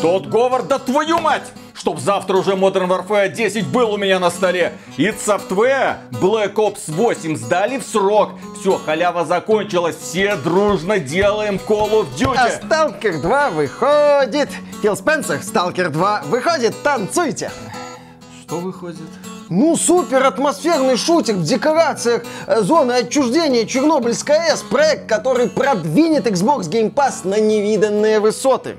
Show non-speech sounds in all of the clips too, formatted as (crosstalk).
Тот Говард, да твою мать! Чтоб завтра уже Modern Warfare 10 был у меня на столе. Id Software, Black Ops 8 сдали в срок. Все, халява закончилась, все дружно делаем Call of Duty. А Stalker 2 выходит. Фил Спенсер, Stalker 2 выходит, танцуйте. Что выходит? Ну, супер атмосферный шутик в декорациях э, зоны отчуждения Чернобыльская С. Проект, который продвинет Xbox Game Pass на невиданные высоты.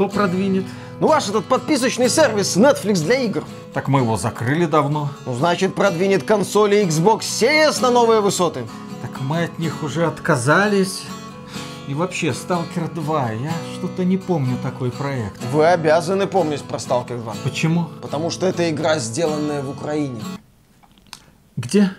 Что продвинет? Ну ваш этот подписочный сервис Netflix для игр. Так мы его закрыли давно. Ну значит продвинет консоли Xbox Series на новые высоты. Так мы от них уже отказались. И вообще, Сталкер 2, я что-то не помню такой проект. Вы обязаны помнить про Сталкер 2. Почему? Потому что это игра, сделанная в Украине. Где?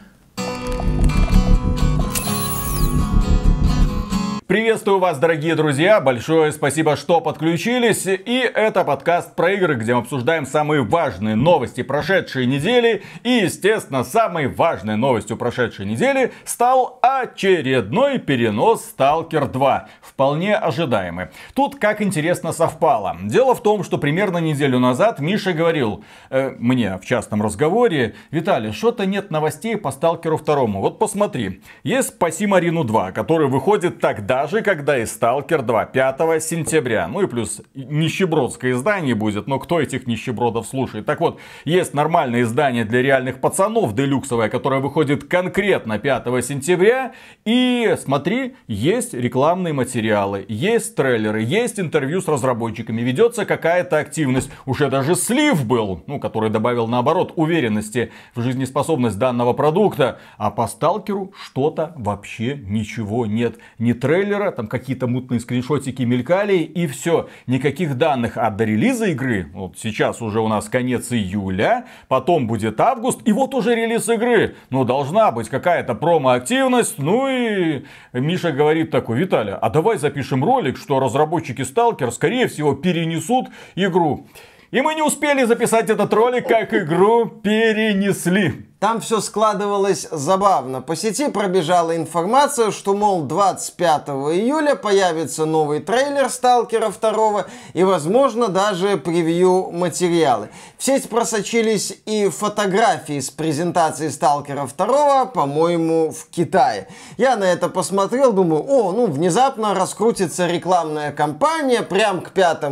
Приветствую вас, дорогие друзья. Большое спасибо, что подключились. И это подкаст про игры, где мы обсуждаем самые важные новости прошедшей недели. И, естественно, самой важной новостью прошедшей недели стал очередной перенос Stalker 2. Вполне ожидаемый. Тут как интересно совпало. Дело в том, что примерно неделю назад Миша говорил э, мне в частном разговоре, Виталий, что-то нет новостей по Сталкеру 2. Вот посмотри. Есть Пасимарину 2, который выходит тогда, продаже, когда и Сталкер 2 5 сентября. Ну и плюс нищебродское издание будет, но кто этих нищебродов слушает? Так вот, есть нормальное издание для реальных пацанов, делюксовое, которое выходит конкретно 5 сентября. И смотри, есть рекламные материалы, есть трейлеры, есть интервью с разработчиками, ведется какая-то активность. Уже даже слив был, ну, который добавил наоборот уверенности в жизнеспособность данного продукта. А по Сталкеру что-то вообще ничего нет. Ни трейлер трейлера, там какие-то мутные скриншотики мелькали и все. Никаких данных. от до релиза игры, вот сейчас уже у нас конец июля, потом будет август, и вот уже релиз игры. Ну, должна быть какая-то промо-активность. Ну и Миша говорит такой, Виталя, а давай запишем ролик, что разработчики Сталкер, скорее всего, перенесут игру. И мы не успели записать этот ролик, как игру перенесли. Там все складывалось забавно. По сети пробежала информация, что, мол, 25 июля появится новый трейлер «Сталкера 2» и, возможно, даже превью-материалы. В сеть просочились и фотографии с презентации «Сталкера 2», по-моему, в Китае. Я на это посмотрел, думаю, о, ну, внезапно раскрутится рекламная кампания прям к 5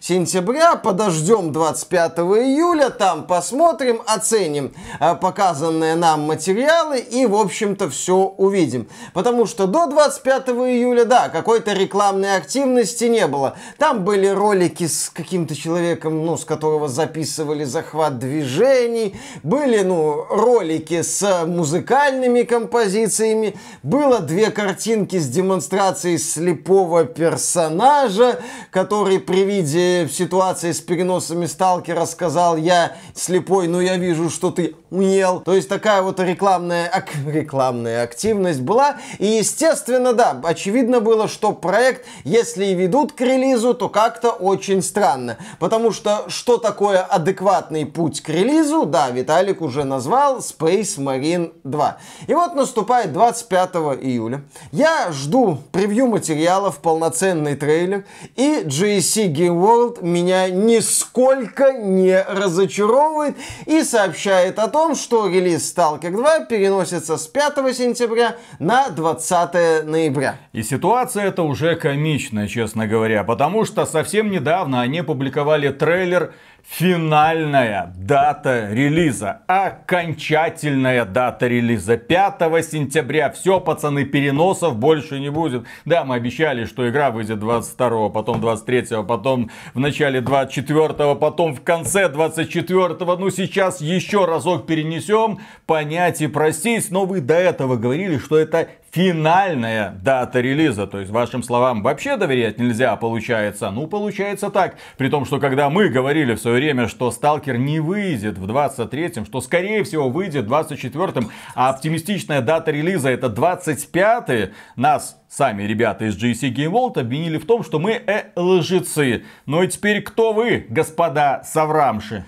сентября, подождем 25 июля, там посмотрим, оценим а пока показанные нам материалы и, в общем-то, все увидим. Потому что до 25 июля, да, какой-то рекламной активности не было. Там были ролики с каким-то человеком, ну, с которого записывали захват движений, были, ну, ролики с музыкальными композициями, было две картинки с демонстрацией слепого персонажа, который при виде ситуации с переносами сталкера сказал, я слепой, но я вижу, что ты умел. То есть такая вот рекламная, ак рекламная активность была. И, естественно, да, очевидно было, что проект, если и ведут к релизу, то как-то очень странно. Потому что что такое адекватный путь к релизу, да, Виталик уже назвал Space Marine 2. И вот наступает 25 июля. Я жду превью материалов, полноценный трейлер, и GSC e Game World меня нисколько не разочаровывает и сообщает о том, что релиз Stalker 2 переносится с 5 сентября на 20 ноября. И ситуация это уже комичная, честно говоря, потому что совсем недавно они публиковали трейлер финальная дата релиза, окончательная дата релиза. 5 сентября. Все, пацаны, переносов больше не будет. Да, мы обещали, что игра выйдет 22, потом 23, потом в начале 24, потом в конце 24. Ну, сейчас еще разок перенесем. Понять и простить. Но вы до этого говорили, что это финальная дата релиза. То есть вашим словам вообще доверять нельзя, а получается. Ну, получается так. При том, что когда мы говорили в свое время, что Сталкер не выйдет в 23-м, что скорее всего выйдет в 24-м, а оптимистичная дата релиза это 25-й, нас Сами ребята из GC Game World обвинили в том, что мы э лжецы. Ну и теперь кто вы, господа соврамши?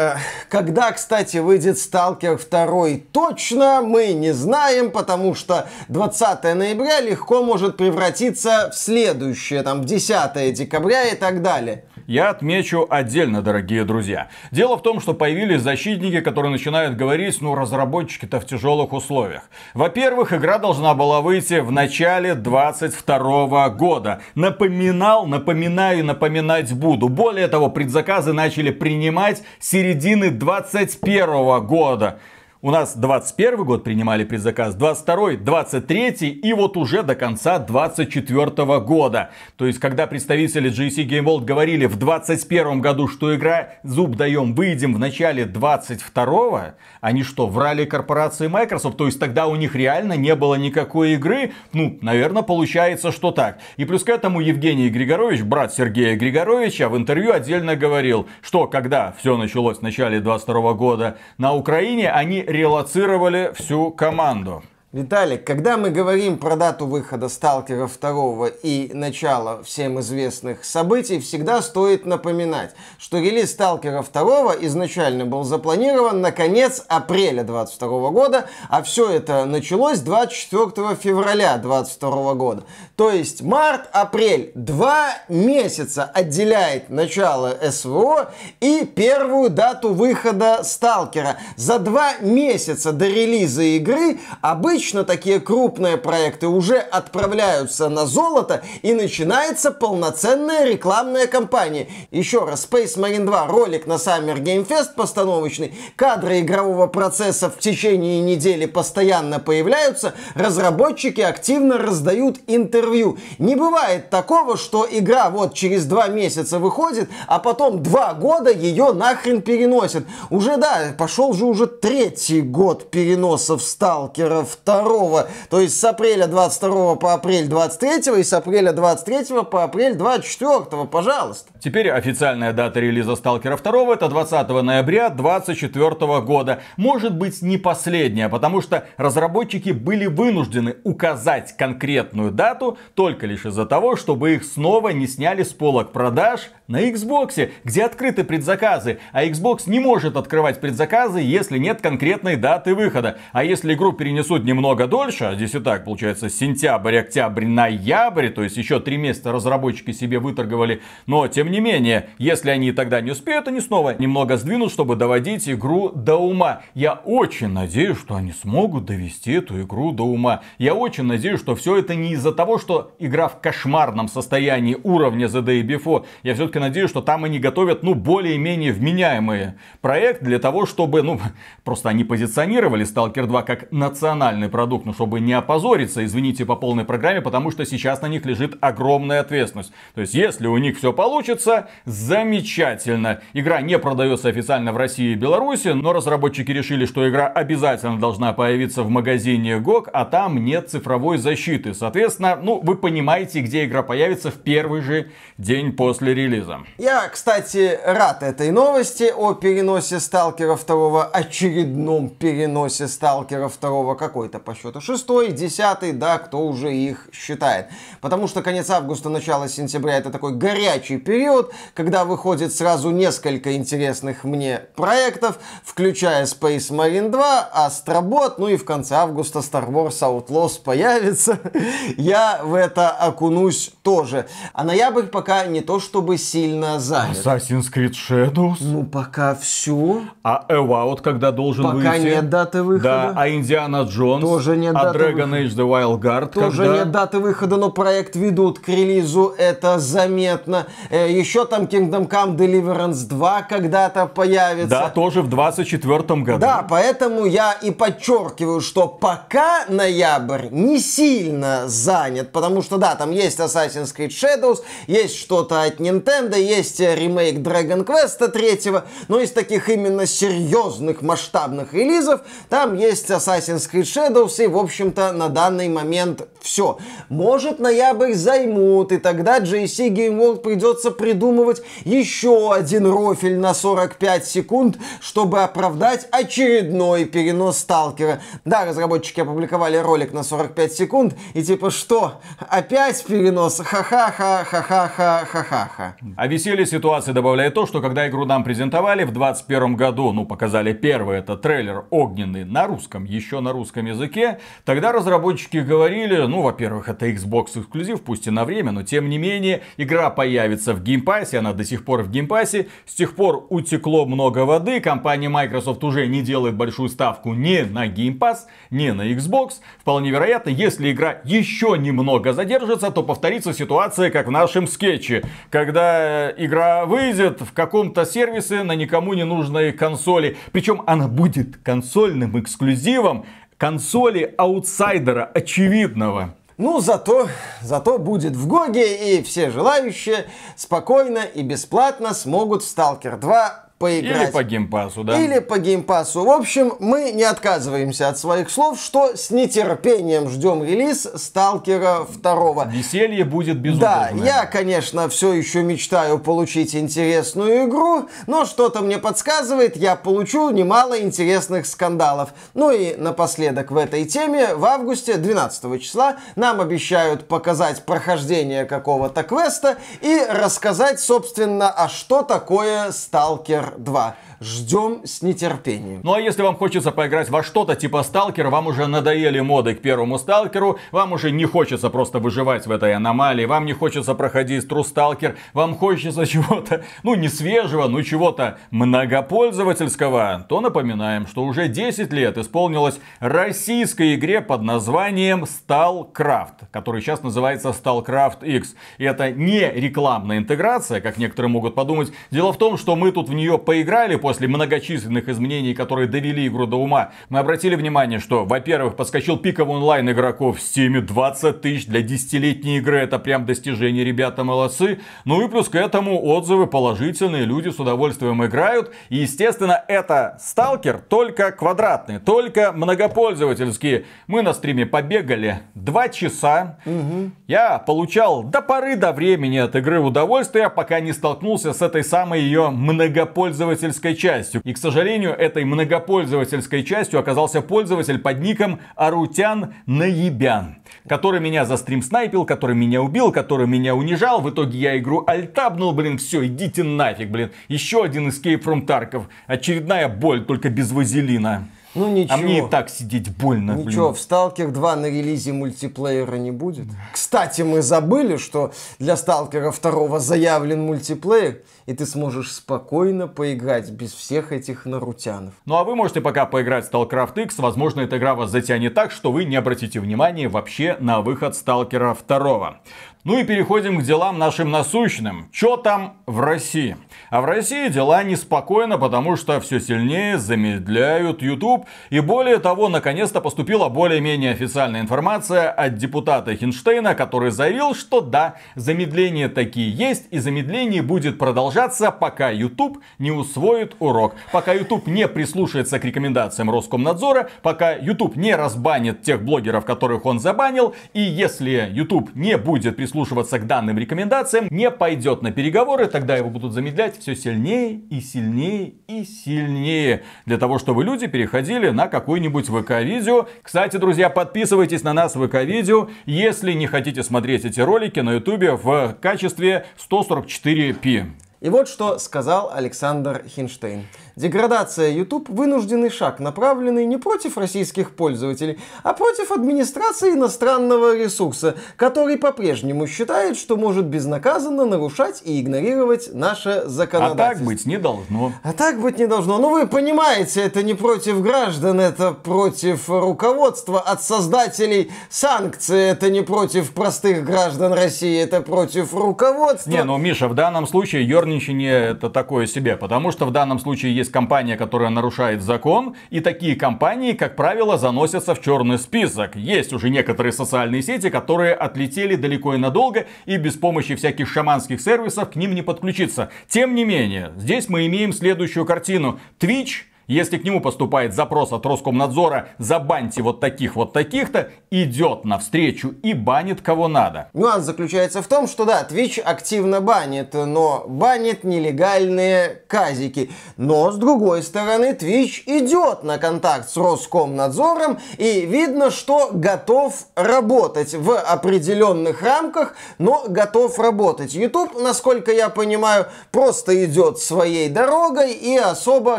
Э, когда, кстати, выйдет «Сталкер 2», точно мы не знаем, потому что 20 ноября легко может превратиться в следующее, там, в 10 декабря и так далее я отмечу отдельно, дорогие друзья. Дело в том, что появились защитники, которые начинают говорить, ну, разработчики-то в тяжелых условиях. Во-первых, игра должна была выйти в начале 22 года. Напоминал, напоминаю и напоминать буду. Более того, предзаказы начали принимать середины 21 года. У нас 21 год принимали предзаказ, 22, 23 и вот уже до конца 24 года. То есть, когда представители GC Game World говорили в 21 году, что игра зуб даем, выйдем в начале 22, они что, врали корпорации Microsoft? То есть, тогда у них реально не было никакой игры? Ну, наверное, получается, что так. И плюс к этому Евгений Григорович, брат Сергея Григоровича, в интервью отдельно говорил, что когда все началось в начале 22 года на Украине, они релацировали всю команду. Виталик, когда мы говорим про дату выхода «Сталкера 2» и начала всем известных событий, всегда стоит напоминать, что релиз «Сталкера 2» изначально был запланирован на конец апреля 2022 года, а все это началось 24 февраля 2022 года. То есть март-апрель, два месяца отделяет начало СВО и первую дату выхода «Сталкера». За два месяца до релиза игры обычно обычно такие крупные проекты уже отправляются на золото и начинается полноценная рекламная кампания. Еще раз, Space Marine 2 ролик на Summer Game Fest постановочный, кадры игрового процесса в течение недели постоянно появляются, разработчики активно раздают интервью. Не бывает такого, что игра вот через два месяца выходит, а потом два года ее нахрен переносят. Уже да, пошел же уже третий год переносов сталкеров 22, то есть с апреля 22 по апрель 23 и с апреля 23 по апрель 24, пожалуйста. Теперь официальная дата релиза Сталкера 2 это 20 ноября 2024 года. Может быть не последняя, потому что разработчики были вынуждены указать конкретную дату только лишь из-за того, чтобы их снова не сняли с полок продаж на Xbox, где открыты предзаказы, а Xbox не может открывать предзаказы, если нет конкретной даты выхода. А если игру перенесут не немного дольше, а здесь и так получается сентябрь, октябрь, ноябрь, то есть еще три месяца разработчики себе выторговали, но тем не менее, если они тогда не успеют, они снова немного сдвинут, чтобы доводить игру до ума. Я очень надеюсь, что они смогут довести эту игру до ума. Я очень надеюсь, что все это не из-за того, что игра в кошмарном состоянии уровня The Day Before. Я все-таки надеюсь, что там они готовят, ну, более-менее вменяемые проект для того, чтобы, ну, (laughs) просто они позиционировали Stalker 2 как национальный качественный продукт, но чтобы не опозориться, извините, по полной программе, потому что сейчас на них лежит огромная ответственность. То есть, если у них все получится, замечательно. Игра не продается официально в России и Беларуси, но разработчики решили, что игра обязательно должна появиться в магазине GOG, а там нет цифровой защиты. Соответственно, ну, вы понимаете, где игра появится в первый же день после релиза. Я, кстати, рад этой новости о переносе Сталкера второго, очередном переносе Сталкера второго, какой-то это по счету шестой, десятый, да, кто уже их считает. Потому что конец августа, начало сентября это такой горячий период, когда выходит сразу несколько интересных мне проектов, включая Space Marine 2, Astrobot, ну и в конце августа Star Wars Outlaws появится. (laughs) Я в это окунусь тоже. А ноябрь пока не то чтобы сильно занят. Assassin's Creed Shadows? Ну, пока все. А Эва, вот когда должен пока выйти? Пока нет даты выхода. Да, а Индиана Джонс? Тоже нет а даты Dragon выхода. Age The Wild Guard. Тоже когда? нет даты выхода, но проект ведут к релизу, это заметно. Э, Еще там Kingdom Come Deliverance 2 когда-то появится. Да, тоже в 24 году. Да, поэтому я и подчеркиваю, что пока ноябрь не сильно занят, потому что, да, там есть Assassin's Creed Shadows, есть что-то от Nintendo, есть ремейк Dragon Quest 3, но из таких именно серьезных масштабных релизов там есть Assassin's Creed Shadows, Windows, и, в общем-то, на данный момент все. Может, ноябрь займут, и тогда GSC Game World придется придумывать еще один рофель на 45 секунд, чтобы оправдать очередной перенос сталкера. Да, разработчики опубликовали ролик на 45 секунд, и типа, что, опять перенос? Ха-ха-ха, ха-ха-ха, ха-ха-ха. А веселье ситуации добавляет то, что когда игру нам презентовали в 2021 году, ну, показали первый это трейлер огненный на русском, еще на русском языке, языке, тогда разработчики говорили, ну, во-первых, это Xbox эксклюзив, пусть и на время, но тем не менее, игра появится в геймпассе, она до сих пор в геймпассе, с тех пор утекло много воды, компания Microsoft уже не делает большую ставку ни на Game Pass, ни на Xbox. Вполне вероятно, если игра еще немного задержится, то повторится ситуация, как в нашем скетче, когда э, игра выйдет в каком-то сервисе на никому не нужной консоли, причем она будет консольным эксклюзивом, консоли аутсайдера очевидного. Ну, зато, зато будет в Гоге, и все желающие спокойно и бесплатно смогут в Stalker 2 поиграть. Или по геймпасу, да. Или по геймпасу. В общем, мы не отказываемся от своих слов, что с нетерпением ждем релиз Сталкера 2. Веселье будет безумное. Да, я, конечно, все еще мечтаю получить интересную игру, но что-то мне подсказывает, я получу немало интересных скандалов. Ну и напоследок в этой теме, в августе 12 числа нам обещают показать прохождение какого-то квеста и рассказать, собственно, а что такое Сталкер Терминатор 2. Ждем с нетерпением. Ну а если вам хочется поиграть во что-то типа Сталкер, вам уже надоели моды к первому сталкеру, вам уже не хочется просто выживать в этой аномалии, вам не хочется проходить тру сталкер, вам хочется (laughs) чего-то, ну не свежего, но чего-то многопользовательского, то напоминаем, что уже 10 лет исполнилось российской игре под названием StarCraft, который сейчас называется StarCraft X. И это не рекламная интеграция, как некоторые могут подумать. Дело в том, что мы тут в нее поиграли, после многочисленных изменений, которые довели игру до ума. Мы обратили внимание, что, во-первых, подскочил пиковый онлайн игроков в Steam 20 тысяч для десятилетней игры. Это прям достижение, ребята, молодцы. Ну и плюс к этому отзывы положительные, люди с удовольствием играют. И, естественно, это сталкер только квадратный, только многопользовательский. Мы на стриме побегали два часа. Угу. Я получал до поры до времени от игры удовольствие, пока не столкнулся с этой самой ее многопользовательской частью. И, к сожалению, этой многопользовательской частью оказался пользователь под ником Арутян Наебян, который меня за стрим снайпил, который меня убил, который меня унижал. В итоге я игру альтабнул, блин, все, идите нафиг, блин. Еще один Escape from Tarkov. Очередная боль, только без вазелина. Ну ничего. А мне и так сидеть больно. Ничего, блин. в Сталкер 2 на релизе мультиплеера не будет. Кстати, мы забыли, что для Сталкера 2 заявлен мультиплеер, и ты сможешь спокойно поиграть без всех этих нарутянов. Ну а вы можете пока поиграть в StarCraft X, возможно, эта игра вас затянет так, что вы не обратите внимания вообще на выход Сталкера 2. Ну и переходим к делам нашим насущным. Чё там в России? А в России дела неспокойно, потому что все сильнее замедляют YouTube. И более того, наконец-то поступила более-менее официальная информация от депутата Хинштейна, который заявил, что да, замедления такие есть, и замедление будет продолжаться, пока YouTube не усвоит урок. Пока YouTube не прислушается к рекомендациям Роскомнадзора, пока YouTube не разбанит тех блогеров, которых он забанил, и если YouTube не будет прислушиваться прислушиваться к данным рекомендациям, не пойдет на переговоры, тогда его будут замедлять все сильнее и сильнее и сильнее, для того, чтобы люди переходили на какой-нибудь ВК-видео. Кстати, друзья, подписывайтесь на нас в ВК-видео, если не хотите смотреть эти ролики на ютубе в качестве 144p. И вот что сказал Александр Хинштейн. Деградация YouTube – вынужденный шаг, направленный не против российских пользователей, а против администрации иностранного ресурса, который по-прежнему считает, что может безнаказанно нарушать и игнорировать наше законодательство. А так быть не должно. А так быть не должно. Ну вы понимаете, это не против граждан, это против руководства от создателей санкций, это не против простых граждан России, это против руководства. Не, ну Миша, в данном случае ерничание это такое себе, потому что в данном случае, если есть компания, которая нарушает закон, и такие компании, как правило, заносятся в черный список. Есть уже некоторые социальные сети, которые отлетели далеко и надолго, и без помощи всяких шаманских сервисов к ним не подключиться. Тем не менее, здесь мы имеем следующую картину. Twitch если к нему поступает запрос от Роскомнадзора «забаньте вот таких вот таких-то», идет навстречу и банит кого надо. Нюанс заключается в том, что да, Twitch активно банит, но банит нелегальные казики. Но с другой стороны, Twitch идет на контакт с Роскомнадзором и видно, что готов работать в определенных рамках, но готов работать. YouTube, насколько я понимаю, просто идет своей дорогой и особо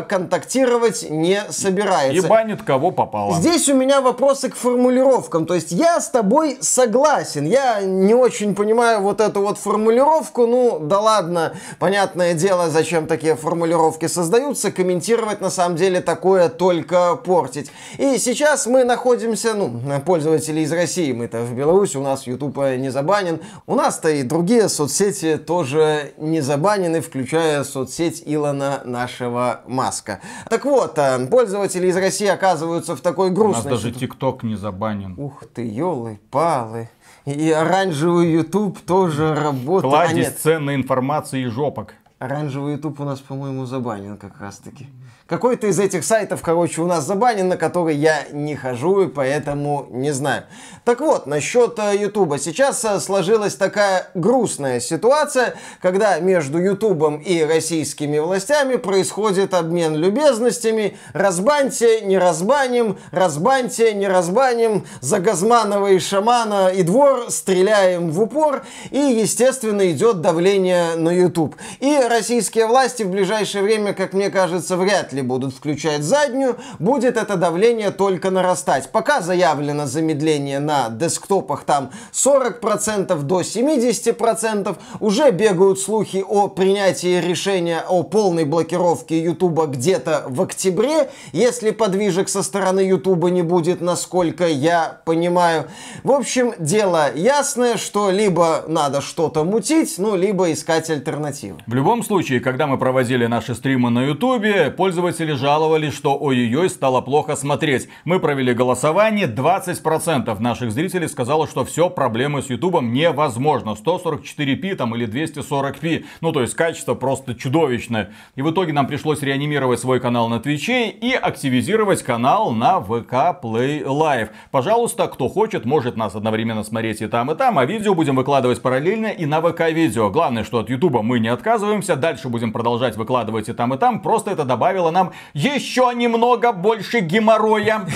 контактировать делать не собирается. И банит кого попало. Здесь у меня вопросы к формулировкам. То есть я с тобой согласен. Я не очень понимаю вот эту вот формулировку. Ну, да ладно, понятное дело, зачем такие формулировки создаются. Комментировать на самом деле такое только портить. И сейчас мы находимся, ну, пользователи из России, мы-то в Беларуси, у нас YouTube не забанен. У нас-то и другие соцсети тоже не забанены, включая соцсеть Илона нашего Маска. Так вот, вот, а, пользователи из России оказываются в такой грустной... У нас даже ТикТок не забанен. Ух ты, елы-палы. И оранжевый Ютуб тоже работает. А, Кладезь а, ценной информации и жопок. Оранжевый Ютуб у нас, по-моему, забанен как раз-таки. Какой-то из этих сайтов, короче, у нас забанен, на который я не хожу и поэтому не знаю. Так вот, насчет э, Ютуба. Сейчас э, сложилась такая грустная ситуация, когда между Ютубом и российскими властями происходит обмен любезностями. Разбаньте, не разбаним, разбаньте, не разбаним, за Газманова и Шамана и двор стреляем в упор. И, естественно, идет давление на Ютуб. И российские власти в ближайшее время, как мне кажется, вряд ли если будут включать заднюю, будет это давление только нарастать. Пока заявлено замедление на десктопах там 40% до 70%, уже бегают слухи о принятии решения о полной блокировке Ютуба где-то в октябре, если подвижек со стороны Ютуба не будет, насколько я понимаю. В общем, дело ясное, что либо надо что-то мутить, ну, либо искать альтернативу. В любом случае, когда мы проводили наши стримы на Ютубе, пользователи пользователи жаловались, что ой-ой-ой, стало плохо смотреть. Мы провели голосование, 20% наших зрителей сказало, что все, проблемы с Ютубом невозможно. 144p там или 240p. Ну, то есть качество просто чудовищное. И в итоге нам пришлось реанимировать свой канал на Твиче и активизировать канал на ВК Play Live. Пожалуйста, кто хочет, может нас одновременно смотреть и там, и там, а видео будем выкладывать параллельно и на ВК-видео. Главное, что от Ютуба мы не отказываемся, дальше будем продолжать выкладывать и там, и там, просто это добавило доставила нам еще немного больше геморроя.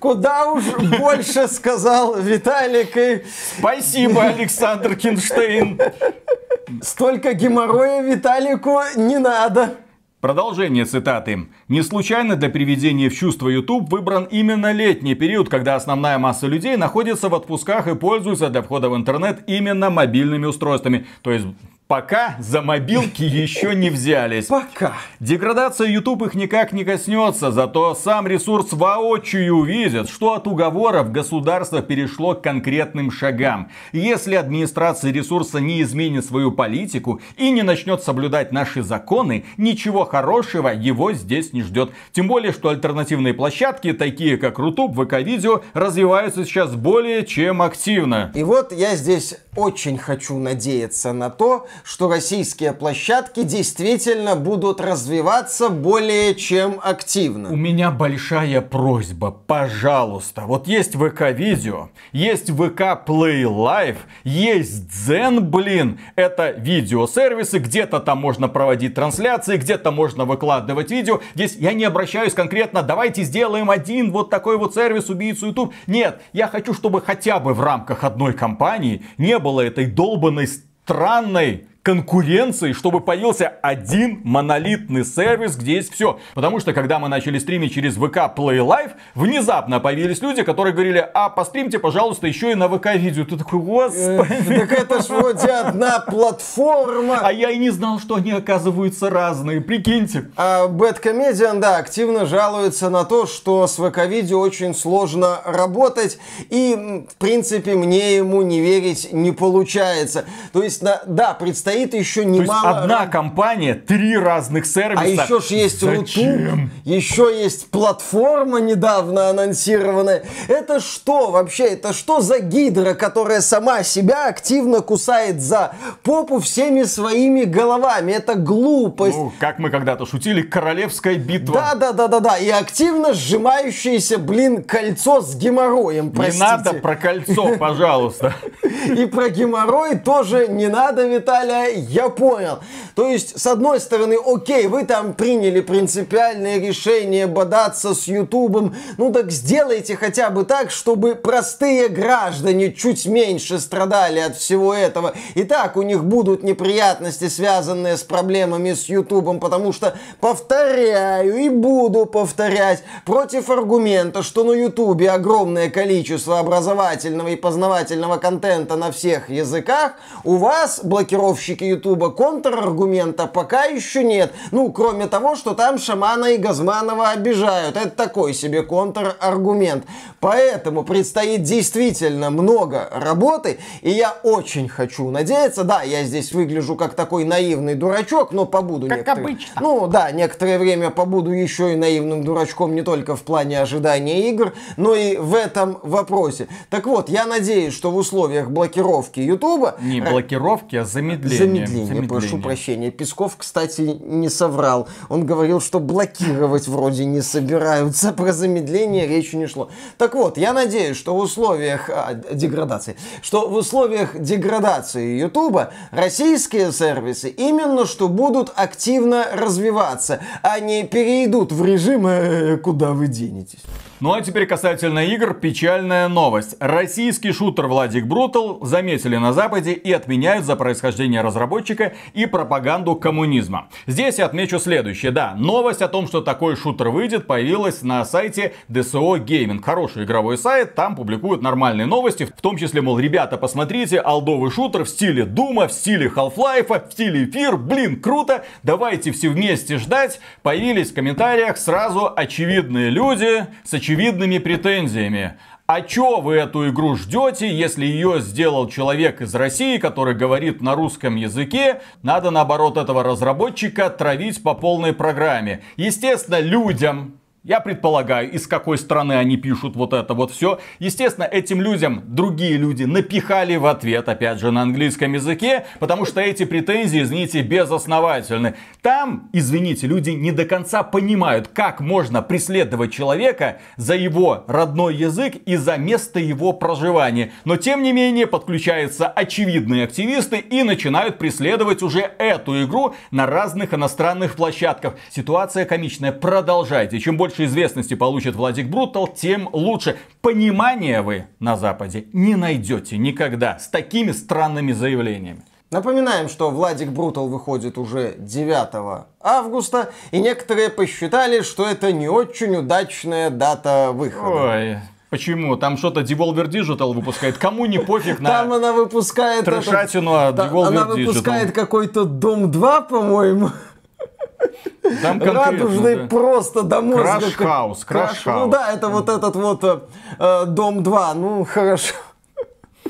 Куда уж больше сказал Виталик. И... Спасибо, Александр Кинштейн. Столько геморроя Виталику не надо. Продолжение цитаты. Не случайно для приведения в чувство YouTube выбран именно летний период, когда основная масса людей находится в отпусках и пользуется для входа в интернет именно мобильными устройствами. То есть Пока за мобилки (laughs) еще не взялись. Пока. Деградация YouTube их никак не коснется, зато сам ресурс воочию увидит, что от уговоров государство перешло к конкретным шагам. Если администрация ресурса не изменит свою политику и не начнет соблюдать наши законы, ничего хорошего его здесь не ждет. Тем более, что альтернативные площадки, такие как Рутуб, ВК-видео, развиваются сейчас более чем активно. И вот я здесь очень хочу надеяться на то, что российские площадки действительно будут развиваться более чем активно. У меня большая просьба, пожалуйста. Вот есть ВК-видео, есть ВК Play Live, есть Дзен, блин. Это видеосервисы, где-то там можно проводить трансляции, где-то можно выкладывать видео. Здесь я не обращаюсь конкретно, давайте сделаем один вот такой вот сервис убийцу YouTube. Нет, я хочу, чтобы хотя бы в рамках одной компании не было этой долбанной странной конкуренции, чтобы появился один монолитный сервис, где есть все. Потому что, когда мы начали стримить через ВК Play Live, внезапно появились люди, которые говорили, а постримьте, пожалуйста, еще и на ВК видео. Ты такой, господи. Э, так это ж вроде одна платформа. А я и не знал, что они оказываются разные, прикиньте. А Комедиан, да, активно жалуется на то, что с ВК-видео очень сложно работать, и, в принципе, мне ему не верить не получается. То есть, да, предстоит стоит еще немало... То есть одна компания, три разных сервиса. А еще ж есть Зачем? еще есть платформа недавно анонсированная. Это что вообще? Это что за гидра, которая сама себя активно кусает за попу всеми своими головами? Это глупость. Ну, как мы когда-то шутили, королевская битва. Да, да, да, да, да. И активно сжимающееся, блин, кольцо с геморроем. Простите. Не надо про кольцо, пожалуйста. (laughs) И про геморрой тоже не надо, Виталий, я понял. То есть, с одной стороны, окей, вы там приняли принципиальное решение бодаться с Ютубом, ну так сделайте хотя бы так, чтобы простые граждане чуть меньше страдали от всего этого. И так у них будут неприятности, связанные с проблемами с Ютубом, потому что, повторяю и буду повторять, против аргумента, что на Ютубе огромное количество образовательного и познавательного контента на всех языках, у вас блокировщик подписчики Ютуба, контраргумента пока еще нет. Ну, кроме того, что там Шамана и Газманова обижают. Это такой себе контраргумент. Поэтому предстоит действительно много работы, и я очень хочу надеяться, да, я здесь выгляжу как такой наивный дурачок, но побуду Как некоторые... обычно. Ну, да, некоторое время побуду еще и наивным дурачком не только в плане ожидания игр, но и в этом вопросе. Так вот, я надеюсь, что в условиях блокировки Ютуба... Не э, блокировки, а замедления замедление. Замедление, прошу прощения. Песков, кстати, не соврал. Он говорил, что блокировать вроде не собираются. (laughs) Про замедление речи не шло. Так вот, я надеюсь, что в условиях а, деградации, что в условиях деградации Ютуба российские сервисы именно что будут активно развиваться, а не перейдут в режим э, «Куда вы денетесь?». Ну а теперь касательно игр, печальная новость. Российский шутер Владик Брутал заметили на Западе и отменяют за происхождение разработчика и пропаганду коммунизма. Здесь я отмечу следующее. Да, новость о том, что такой шутер выйдет, появилась на сайте DSO Gaming. Хороший игровой сайт, там публикуют нормальные новости, в том числе, мол, ребята, посмотрите, алдовый шутер в стиле Дума, в стиле Half-Life, в стиле Fear, блин, круто, давайте все вместе ждать. Появились в комментариях сразу очевидные люди с очевидными претензиями. А чё вы эту игру ждете, если ее сделал человек из России, который говорит на русском языке? Надо наоборот этого разработчика травить по полной программе. Естественно, людям, я предполагаю, из какой страны они пишут вот это вот все. Естественно, этим людям другие люди напихали в ответ, опять же, на английском языке, потому что эти претензии, извините, безосновательны. Там, извините, люди не до конца понимают, как можно преследовать человека за его родной язык и за место его проживания. Но, тем не менее, подключаются очевидные активисты и начинают преследовать уже эту игру на разных иностранных площадках. Ситуация комичная. Продолжайте. Чем больше больше известности получит Владик Брутал тем лучше. Понимания вы на Западе не найдете никогда с такими странными заявлениями. Напоминаем, что Владик Брутал выходит уже 9 августа, и некоторые посчитали, что это не очень удачная дата выхода. Ой, Почему? Там что-то Devolver Digital выпускает. Кому не пофиг на Там она выпускает... Трешатину этот... Devolver Она выпускает какой-то Дом 2, по-моему. (laughs) Радужный да. просто до мозга. Краш-хаус, краш-хаус. Ну да, это вот этот вот э, Дом 2, ну хорошо.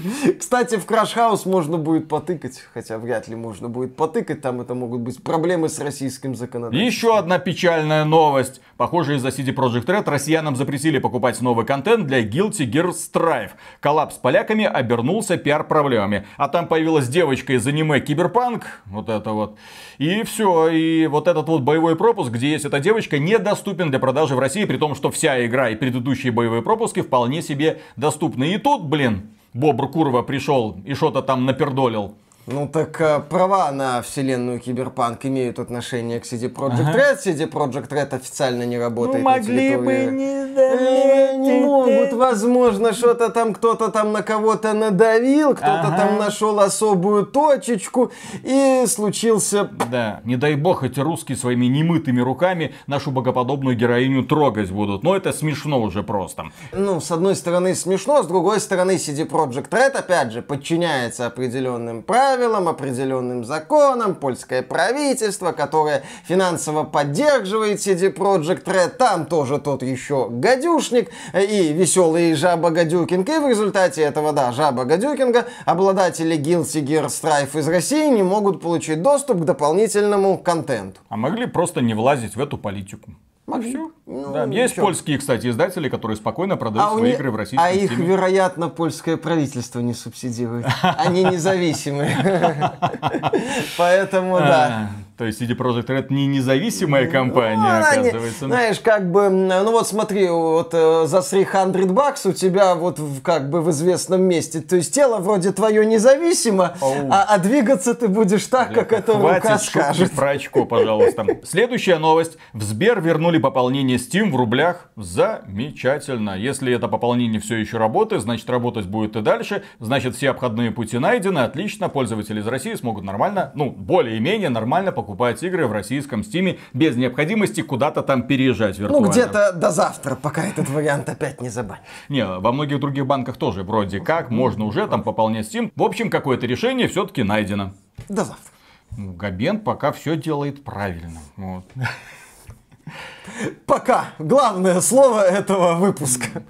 (laughs) Кстати, в Crash House можно будет потыкать, хотя вряд ли можно будет потыкать, там это могут быть проблемы с российским законодательством. Еще одна печальная новость. Похоже, из-за CD Project Red россиянам запретили покупать новый контент для Guilty Gear Strive. Коллапс с поляками обернулся пиар-проблемами. А там появилась девочка из аниме Киберпанк, вот это вот. И все, и вот этот вот боевой пропуск, где есть эта девочка, недоступен для продажи в России, при том, что вся игра и предыдущие боевые пропуски вполне себе доступны. И тут, блин, Бобр Курва пришел и что-то там напердолил. Ну так э, права на вселенную Киберпанк имеют отношение к CD Projekt ага. Red. CD Projekt Red официально не работает ну, могли на бы не долететь. Э, не могут. Возможно, что-то там кто-то там на кого-то надавил, кто-то ага. там нашел особую точечку и случился... Да, не дай бог эти русские своими немытыми руками нашу богоподобную героиню трогать будут. Но это смешно уже просто. Ну, с одной стороны смешно, с другой стороны CD Projekt Red, опять же, подчиняется определенным правилам правилам, определенным законам, польское правительство, которое финансово поддерживает CD Project Red, там тоже тот еще гадюшник и веселый жаба Гадюкинг, и в результате этого, да, жаба Гадюкинга, обладатели Guilty Gear Strife из России не могут получить доступ к дополнительному контенту. А могли просто не влазить в эту политику. Могли. Все. Ну, да, есть чё. польские, кстати, издатели, которые спокойно продают а свои не... игры в России. А их, вероятно, польское правительство не субсидирует. Они независимые, (laughs) Поэтому, да. А, то есть CD Projekt Red не независимая ну, компания, ну, оказывается. Не, знаешь, как бы, ну вот смотри, вот э, за 300 бакс у тебя вот в, как бы в известном месте. То есть тело вроде твое независимо, а, а двигаться ты будешь так, Лёха, как это рука скажет. про очко, пожалуйста. (laughs) Следующая новость. В Сбер вернули пополнение Steam в рублях. Замечательно. Если это пополнение все еще работает, значит работать будет и дальше. Значит все обходные пути найдены. Отлично. Пользователи из России смогут нормально, ну более-менее нормально покупать покупать игры в российском Стиме без необходимости куда-то там переезжать ну, виртуально. Ну, где-то до завтра, пока этот вариант опять не забанят. Не, во многих других банках тоже вроде как, можно уже там пополнять Steam. В общем, какое-то решение все-таки найдено. До завтра. Ну, Габен пока все делает правильно. Вот. Пока. Главное слово этого выпуска.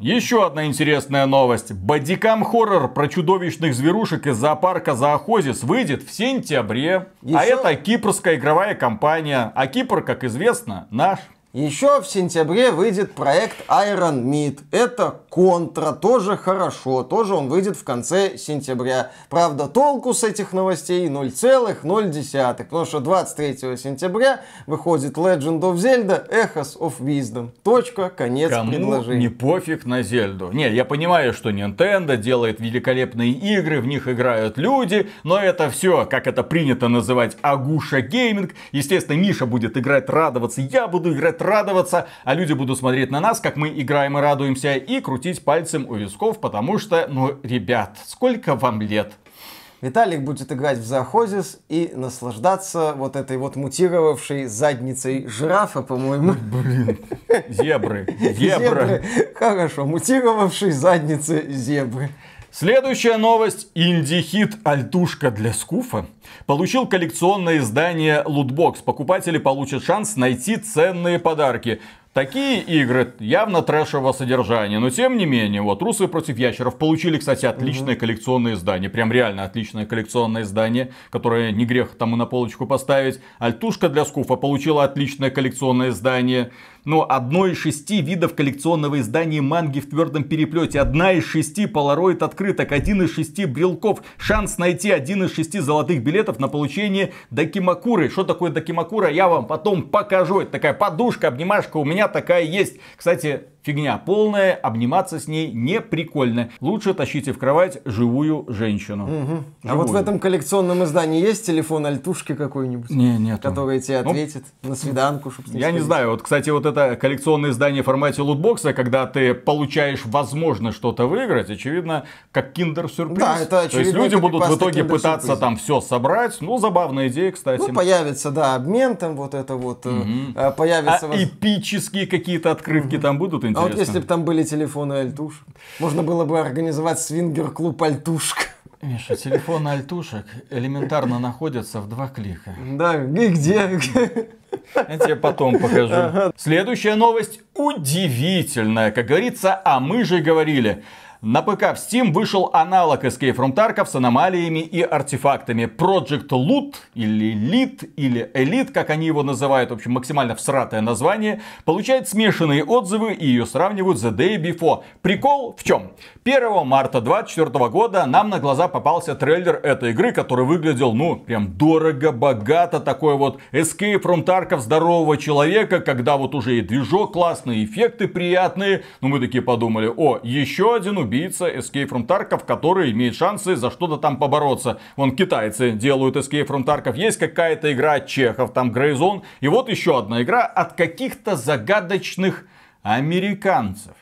Еще одна интересная новость. Бодикам хоррор про чудовищных зверушек из зоопарка Заохозис выйдет в сентябре. Еще? А это кипрская игровая компания. А Кипр, как известно, наш. Еще в сентябре выйдет проект Iron Meat. Это контра, тоже хорошо, тоже он выйдет в конце сентября. Правда, толку с этих новостей 0,0, потому что 23 сентября выходит Legend of Zelda Echoes of Wisdom. Точка, конец Кому предложения. не пофиг на Зельду. Не, я понимаю, что Nintendo делает великолепные игры, в них играют люди, но это все, как это принято называть, агуша гейминг. Естественно, Миша будет играть, радоваться, я буду играть, радоваться, а люди будут смотреть на нас, как мы играем и радуемся, и крутить пальцем у висков, потому что, ну, ребят, сколько вам лет? Виталик будет играть в захозис и наслаждаться вот этой вот мутировавшей задницей жирафа, по-моему. (laughs) Блин, зебры, (laughs) зебры. зебры. Хорошо, мутировавшей задницей зебры. Следующая новость. Инди-хит «Альтушка для скуфа» получил коллекционное издание «Лутбокс». Покупатели получат шанс найти ценные подарки. Такие игры явно трэшевого содержания, но тем не менее, вот «Русы против ящеров» получили, кстати, отличное mm коллекционное издание, прям реально отличное коллекционное издание, которое не грех там и на полочку поставить. «Альтушка для скуфа» получила отличное коллекционное издание. Но одно из шести видов коллекционного издания манги в твердом переплете. Одна из шести полароид открыток. Один из шести брелков. Шанс найти один из шести золотых билетов на получение Дакимакуры. Что такое Дакимакура, я вам потом покажу. Это такая подушка, обнимашка у меня такая есть. Кстати, Фигня полная, обниматься с ней не прикольно. Лучше тащите в кровать живую женщину. Угу. Живую. А вот в этом коллекционном издании есть телефон альтушки какой-нибудь? Не, нет. Который тебе ну, ответит ну, на свиданку, чтобы Я не, не знаю. Вот, кстати, вот это коллекционное издание в формате лутбокса, когда ты получаешь возможно, что-то выиграть, очевидно, как киндер-сюрприз. Да, это очевидно. То есть люди будут в итоге пытаться там все собрать. Ну, забавная идея, кстати. Ну, появится, да, обмен там вот это вот. Угу. Появится... А эпические какие-то открытки угу. там будут, интересно. А вот если бы там были телефоны Альтуш, можно было бы организовать свингер-клуб Альтушка. Миша, телефоны альтушек элементарно находятся в два клика. Да, и где? Я тебе потом покажу. Ага. Следующая новость удивительная. Как говорится, а мы же говорили. На ПК в Steam вышел аналог Escape from Tarkov с аномалиями и артефактами. Project Loot или Lit или Elite, как они его называют, в общем, максимально всратое название, получает смешанные отзывы и ее сравнивают The Day Before. Прикол в чем? 1 марта 2024 года нам на глаза попался трейлер этой игры, который выглядел, ну, прям дорого, богато, такой вот Escape from Tarkov здорового человека, когда вот уже и движок классный, эффекты приятные. Ну, мы такие подумали, о, еще один убийца Escape from Tarkov, который имеет шансы за что-то там побороться. Вон китайцы делают Escape from Tarkov, есть какая-то игра от чехов, там грейзон. И вот еще одна игра от каких-то загадочных американцев.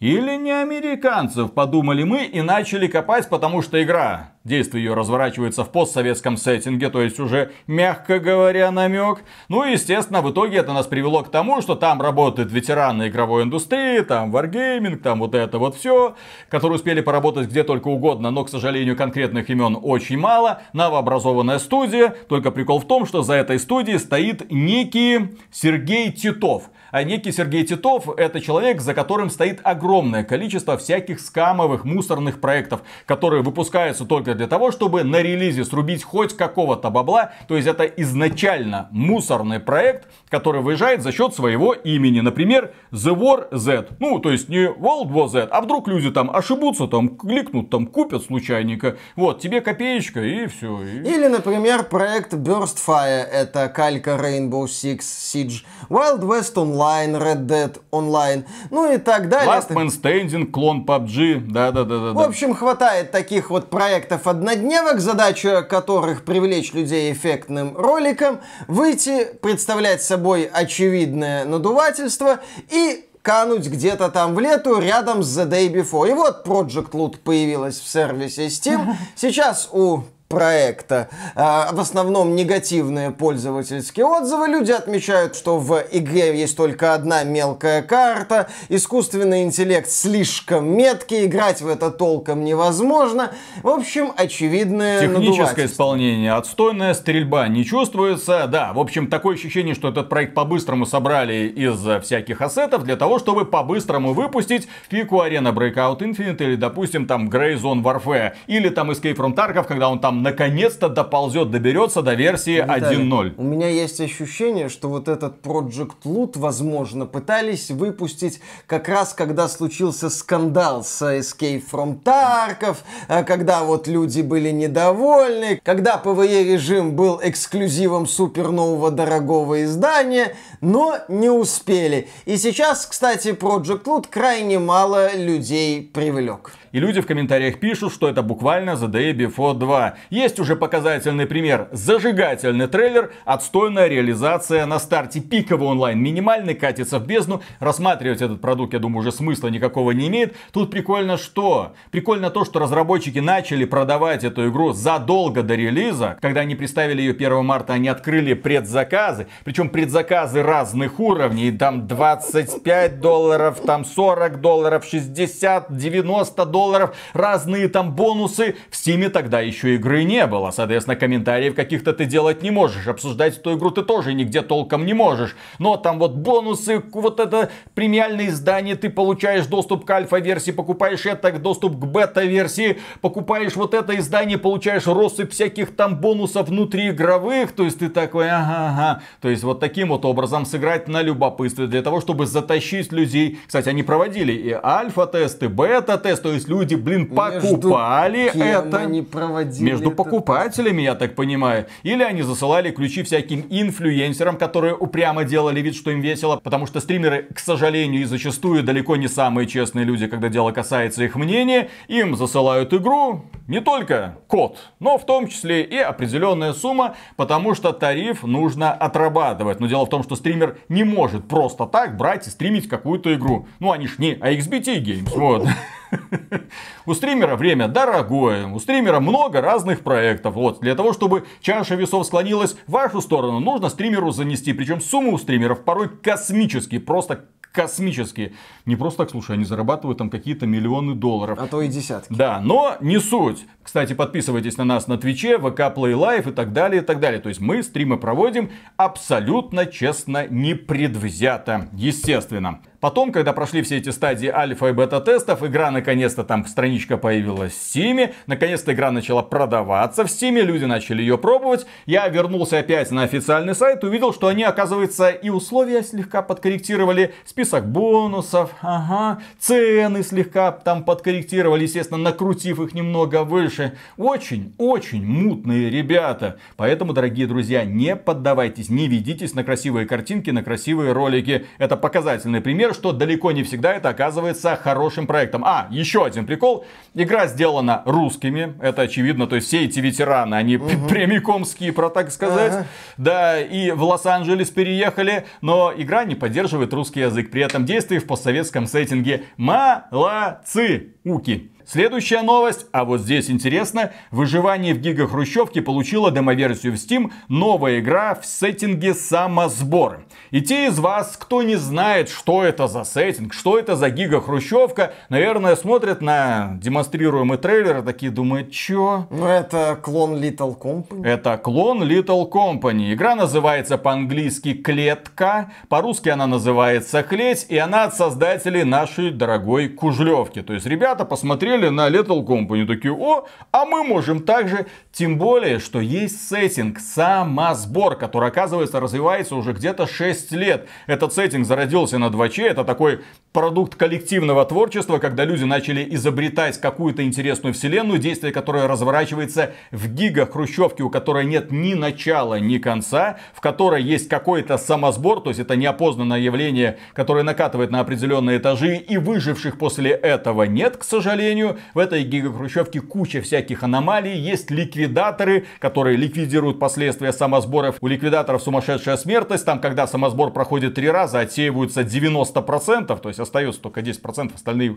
Или не американцев, подумали мы и начали копать, потому что игра Действие ее разворачивается в постсоветском сеттинге, то есть уже, мягко говоря, намек. Ну и, естественно, в итоге это нас привело к тому, что там работают ветераны игровой индустрии, там Wargaming, там вот это вот все, которые успели поработать где только угодно, но, к сожалению, конкретных имен очень мало. Новообразованная студия, только прикол в том, что за этой студией стоит некий Сергей Титов. А некий Сергей Титов – это человек, за которым стоит огромное количество всяких скамовых, мусорных проектов, которые выпускаются только только для того, чтобы на релизе срубить хоть какого-то бабла. То есть это изначально мусорный проект, который выезжает за счет своего имени. Например, The War Z. Ну, то есть не World War Z, а вдруг люди там ошибутся, там кликнут, там купят случайника. Вот, тебе копеечка и все. И... Или, например, проект Burstfire. Это калька Rainbow Six Siege, Wild West Online, Red Dead Online, ну и так далее. Last Man Standing, клон PUBG, да-да-да. В общем, хватает таких вот проектов блогеров-однодневок, задача которых привлечь людей эффектным роликом, выйти, представлять собой очевидное надувательство и кануть где-то там в лету рядом с The Day Before. И вот Project Loot появилась в сервисе Steam. (laughs) Сейчас у проекта. А, в основном негативные пользовательские отзывы. Люди отмечают, что в игре есть только одна мелкая карта, искусственный интеллект слишком меткий, играть в это толком невозможно. В общем, очевидное Техническое исполнение, отстойная стрельба не чувствуется. Да, в общем, такое ощущение, что этот проект по-быстрому собрали из э, всяких ассетов для того, чтобы по-быстрому выпустить в пику арена Breakout Infinite или, допустим, там Grey Zone Warfare или там Escape from Tarkov, когда он там наконец-то доползет, доберется до версии 1.0. У меня есть ощущение, что вот этот Project Loot, возможно, пытались выпустить как раз, когда случился скандал с Escape from Tarkov, э, когда вот люди были недовольны, когда PvE режим был эксклюзивом супер нового дорогого издания, но не успели. И сейчас, кстати, Project Loot крайне мало людей привлек. И люди в комментариях пишут, что это буквально The Day Before 2. Есть уже показательный пример. Зажигательный трейлер, отстойная реализация на старте. Пиковый онлайн минимальный, катится в бездну. Рассматривать этот продукт, я думаю, уже смысла никакого не имеет. Тут прикольно что? Прикольно то, что разработчики начали продавать эту игру задолго до релиза. Когда они представили ее 1 марта, они открыли предзаказы. Причем предзаказы разных уровней. Там 25 долларов, там 40 долларов, 60, 90 долларов долларов, разные там бонусы. В Стиме тогда еще игры не было. Соответственно, комментариев каких-то ты делать не можешь. Обсуждать эту игру ты тоже нигде толком не можешь. Но там вот бонусы, вот это премиальное издание, ты получаешь доступ к альфа-версии, покупаешь это, доступ к бета-версии, покупаешь вот это издание, получаешь россыпь всяких там бонусов внутриигровых. То есть ты такой, ага, ага. То есть вот таким вот образом сыграть на любопытство для того, чтобы затащить людей. Кстати, они проводили и альфа-тесты, бета тесты то есть люди, блин, покупали Между это. Они проводили Между это... покупателями, я так понимаю. Или они засылали ключи всяким инфлюенсерам, которые упрямо делали вид, что им весело. Потому что стримеры, к сожалению, и зачастую далеко не самые честные люди, когда дело касается их мнения. Им засылают игру, не только код, но в том числе и определенная сумма, потому что тариф нужно отрабатывать. Но дело в том, что стример не может просто так брать и стримить какую-то игру. Ну, они ж не AXBT Games, вот. (laughs) У стримера время дорогое, у стримера много разных проектов. Вот, для того, чтобы чаша весов склонилась в вашу сторону, нужно стримеру занести. Причем суммы у стримеров порой космические, просто космические. Не просто так, слушай, они зарабатывают там какие-то миллионы долларов. А то и десятки. Да, но не суть. Кстати, подписывайтесь на нас на Твиче, ВК Play Live и так далее, и так далее. То есть мы стримы проводим абсолютно честно, непредвзято, естественно. Потом, когда прошли все эти стадии альфа и бета-тестов, игра наконец-то там страничка появилась в Steam, наконец-то игра начала продаваться в Steam, люди начали ее пробовать. Я вернулся опять на официальный сайт, увидел, что они, оказывается, и условия слегка подкорректировали, список список бонусов, ага, цены слегка там подкорректировали, естественно, накрутив их немного выше. Очень-очень мутные ребята. Поэтому, дорогие друзья, не поддавайтесь, не ведитесь на красивые картинки, на красивые ролики. Это показательный пример, что далеко не всегда это оказывается хорошим проектом. А, еще один прикол. Игра сделана русскими, это очевидно, то есть все эти ветераны, они угу. (laughs) прямиком про так сказать. Ага. Да, и в Лос-Анджелес переехали, но игра не поддерживает русский язык при этом действии в постсоветском сеттинге. Молодцы! Уки! Следующая новость, а вот здесь интересно, выживание в гига-хрущевке получило демоверсию в Steam, новая игра в сеттинге самосбор. И те из вас, кто не знает, что это за сеттинг, что это за гига-хрущевка, наверное, смотрят на демонстрируемый трейлер и такие думают, чё? Ну это клон Little Company. Это клон Little Company. Игра называется по-английски «Клетка», по-русски она называется «Клеть», и она от создателей нашей дорогой Кужлевки. То есть ребята посмотрите посмотрели на Lethal Company, такие, о, а мы можем также, тем более, что есть сеттинг, сама сбор, который, оказывается, развивается уже где-то 6 лет. Этот сеттинг зародился на 2 это такой продукт коллективного творчества, когда люди начали изобретать какую-то интересную вселенную, действие которой разворачивается в гигах хрущевке у которой нет ни начала, ни конца, в которой есть какой-то самосбор, то есть это неопознанное явление, которое накатывает на определенные этажи, и выживших после этого нет, к сожалению, сожалению, в этой гигахрущевке куча всяких аномалий. Есть ликвидаторы, которые ликвидируют последствия самосборов. У ликвидаторов сумасшедшая смертность. Там, когда самосбор проходит три раза, отсеиваются 90%. То есть остается только 10%, остальные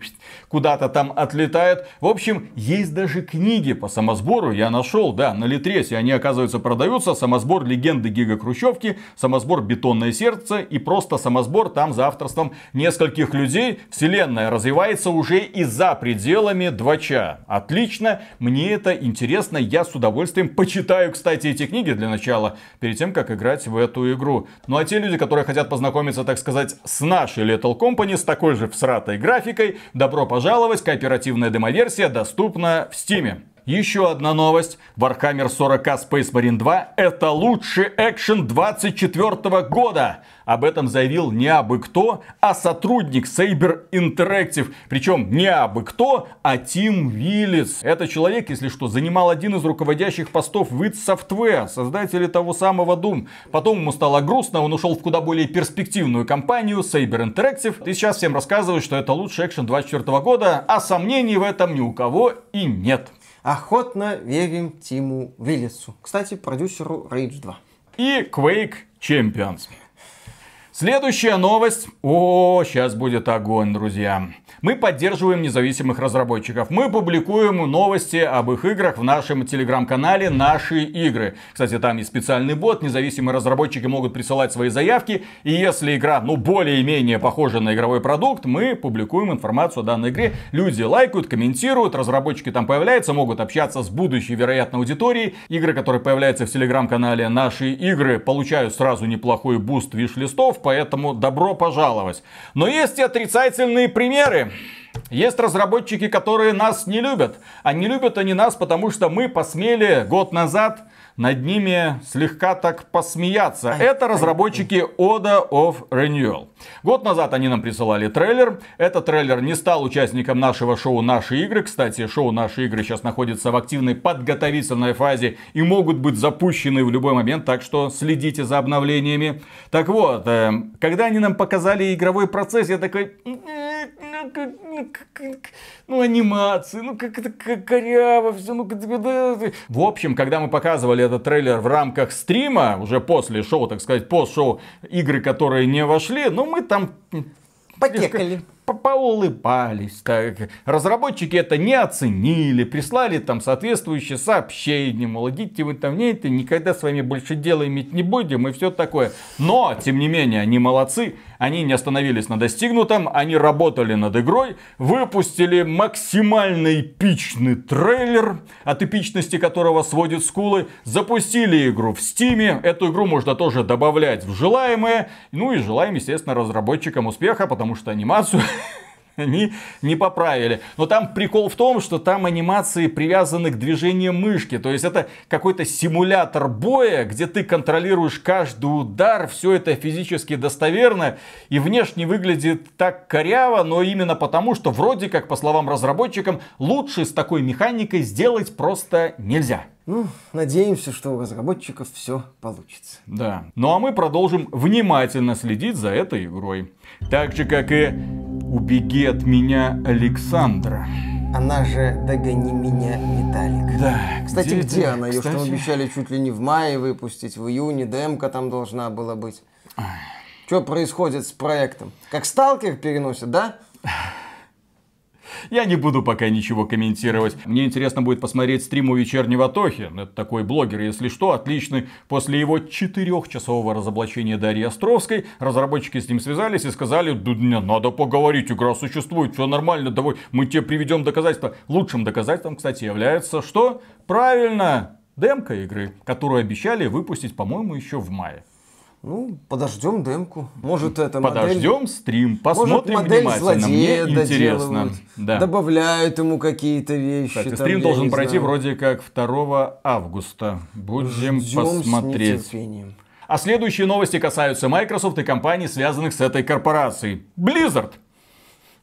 куда-то там отлетают. В общем, есть даже книги по самосбору. Я нашел, да, на Литресе они, оказывается, продаются. Самосбор легенды гигахрущевки, самосбор бетонное сердце и просто самосбор там за авторством нескольких людей. Вселенная развивается уже и за пределами планами Двача. Отлично, мне это интересно, я с удовольствием почитаю, кстати, эти книги для начала, перед тем, как играть в эту игру. Ну а те люди, которые хотят познакомиться, так сказать, с нашей Little Company, с такой же всратой графикой, добро пожаловать, кооперативная демоверсия доступна в Стиме. Еще одна новость. Warhammer 40 Space Marine 2 это лучший экшен 24 года. Об этом заявил не абы кто, а сотрудник Saber Interactive. Причем не абы кто, а Тим Виллис. Это человек, если что, занимал один из руководящих постов в id Software, создатели того самого Doom. Потом ему стало грустно, он ушел в куда более перспективную компанию Saber Interactive. И сейчас всем рассказывают, что это лучший экшен 24 года, а сомнений в этом ни у кого и нет. Охотно верим Тиму Виллису. Кстати, продюсеру Rage 2. И Quake Champions. Следующая новость. О, сейчас будет огонь, друзья. Мы поддерживаем независимых разработчиков. Мы публикуем новости об их играх в нашем телеграм-канале «Наши игры». Кстати, там есть специальный бот. Независимые разработчики могут присылать свои заявки. И если игра, ну, более-менее похожа на игровой продукт, мы публикуем информацию о данной игре. Люди лайкают, комментируют, разработчики там появляются, могут общаться с будущей, вероятно, аудиторией. Игры, которые появляются в телеграм-канале «Наши игры», получают сразу неплохой буст виш-листов, поэтому добро пожаловать. Но есть и отрицательные примеры. Есть разработчики, которые нас не любят. А не любят они нас, потому что мы посмели год назад над ними слегка так посмеяться. Это разработчики Oda of Renewal. Год назад они нам присылали трейлер. Этот трейлер не стал участником нашего шоу «Наши игры». Кстати, шоу «Наши игры» сейчас находится в активной подготовительной фазе и могут быть запущены в любой момент, так что следите за обновлениями. Так вот, когда они нам показали игровой процесс, я такой ну, анимации, ну, как это как коряво все, ну, как В общем, когда мы показывали этот трейлер в рамках стрима, уже после шоу, так сказать, пост-шоу, игры, которые не вошли, ну, мы там... Покекали по поулыбались. Так. Разработчики это не оценили, прислали там соответствующее сообщение, мол, идите вы там, нет, никогда с вами больше дела иметь не будем и все такое. Но, тем не менее, они молодцы, они не остановились на достигнутом, они работали над игрой, выпустили максимально эпичный трейлер, от эпичности которого сводит скулы, запустили игру в Стиме, эту игру можно тоже добавлять в желаемое, ну и желаем, естественно, разработчикам успеха, потому что анимацию (laughs) они не поправили. Но там прикол в том, что там анимации привязаны к движению мышки. То есть это какой-то симулятор боя, где ты контролируешь каждый удар, все это физически достоверно. И внешне выглядит так коряво, но именно потому, что вроде как, по словам разработчикам, лучше с такой механикой сделать просто нельзя. Ну, надеемся, что у разработчиков все получится. Да. Ну а мы продолжим внимательно следить за этой игрой. Так же, как и «Убеги от меня, Александра». Она же «Догони меня, Виталик». Да. Кстати, где, где она? Ее кстати... что обещали чуть ли не в мае выпустить, в июне демка там должна была быть. Что происходит с проектом? Как сталкер переносит, да? Я не буду пока ничего комментировать. Мне интересно будет посмотреть стрим у вечернего Тохи. Это такой блогер, если что, отличный. После его четырехчасового разоблачения Дарьи Островской, разработчики с ним связались и сказали, да надо поговорить, игра существует, все нормально, давай мы тебе приведем доказательства. Лучшим доказательством, кстати, является что? Правильно, демка игры, которую обещали выпустить, по-моему, еще в мае. Ну, подождем демку. Может, это Подождем модель... стрим, посмотрим Может, модель внимательно. Мне интересно. Да. Добавляют ему какие-то вещи. Кстати, там, стрим должен пройти знаю. вроде как 2 августа. Будем Ждем посмотреть. С а следующие новости касаются Microsoft и компаний, связанных с этой корпорацией. Blizzard.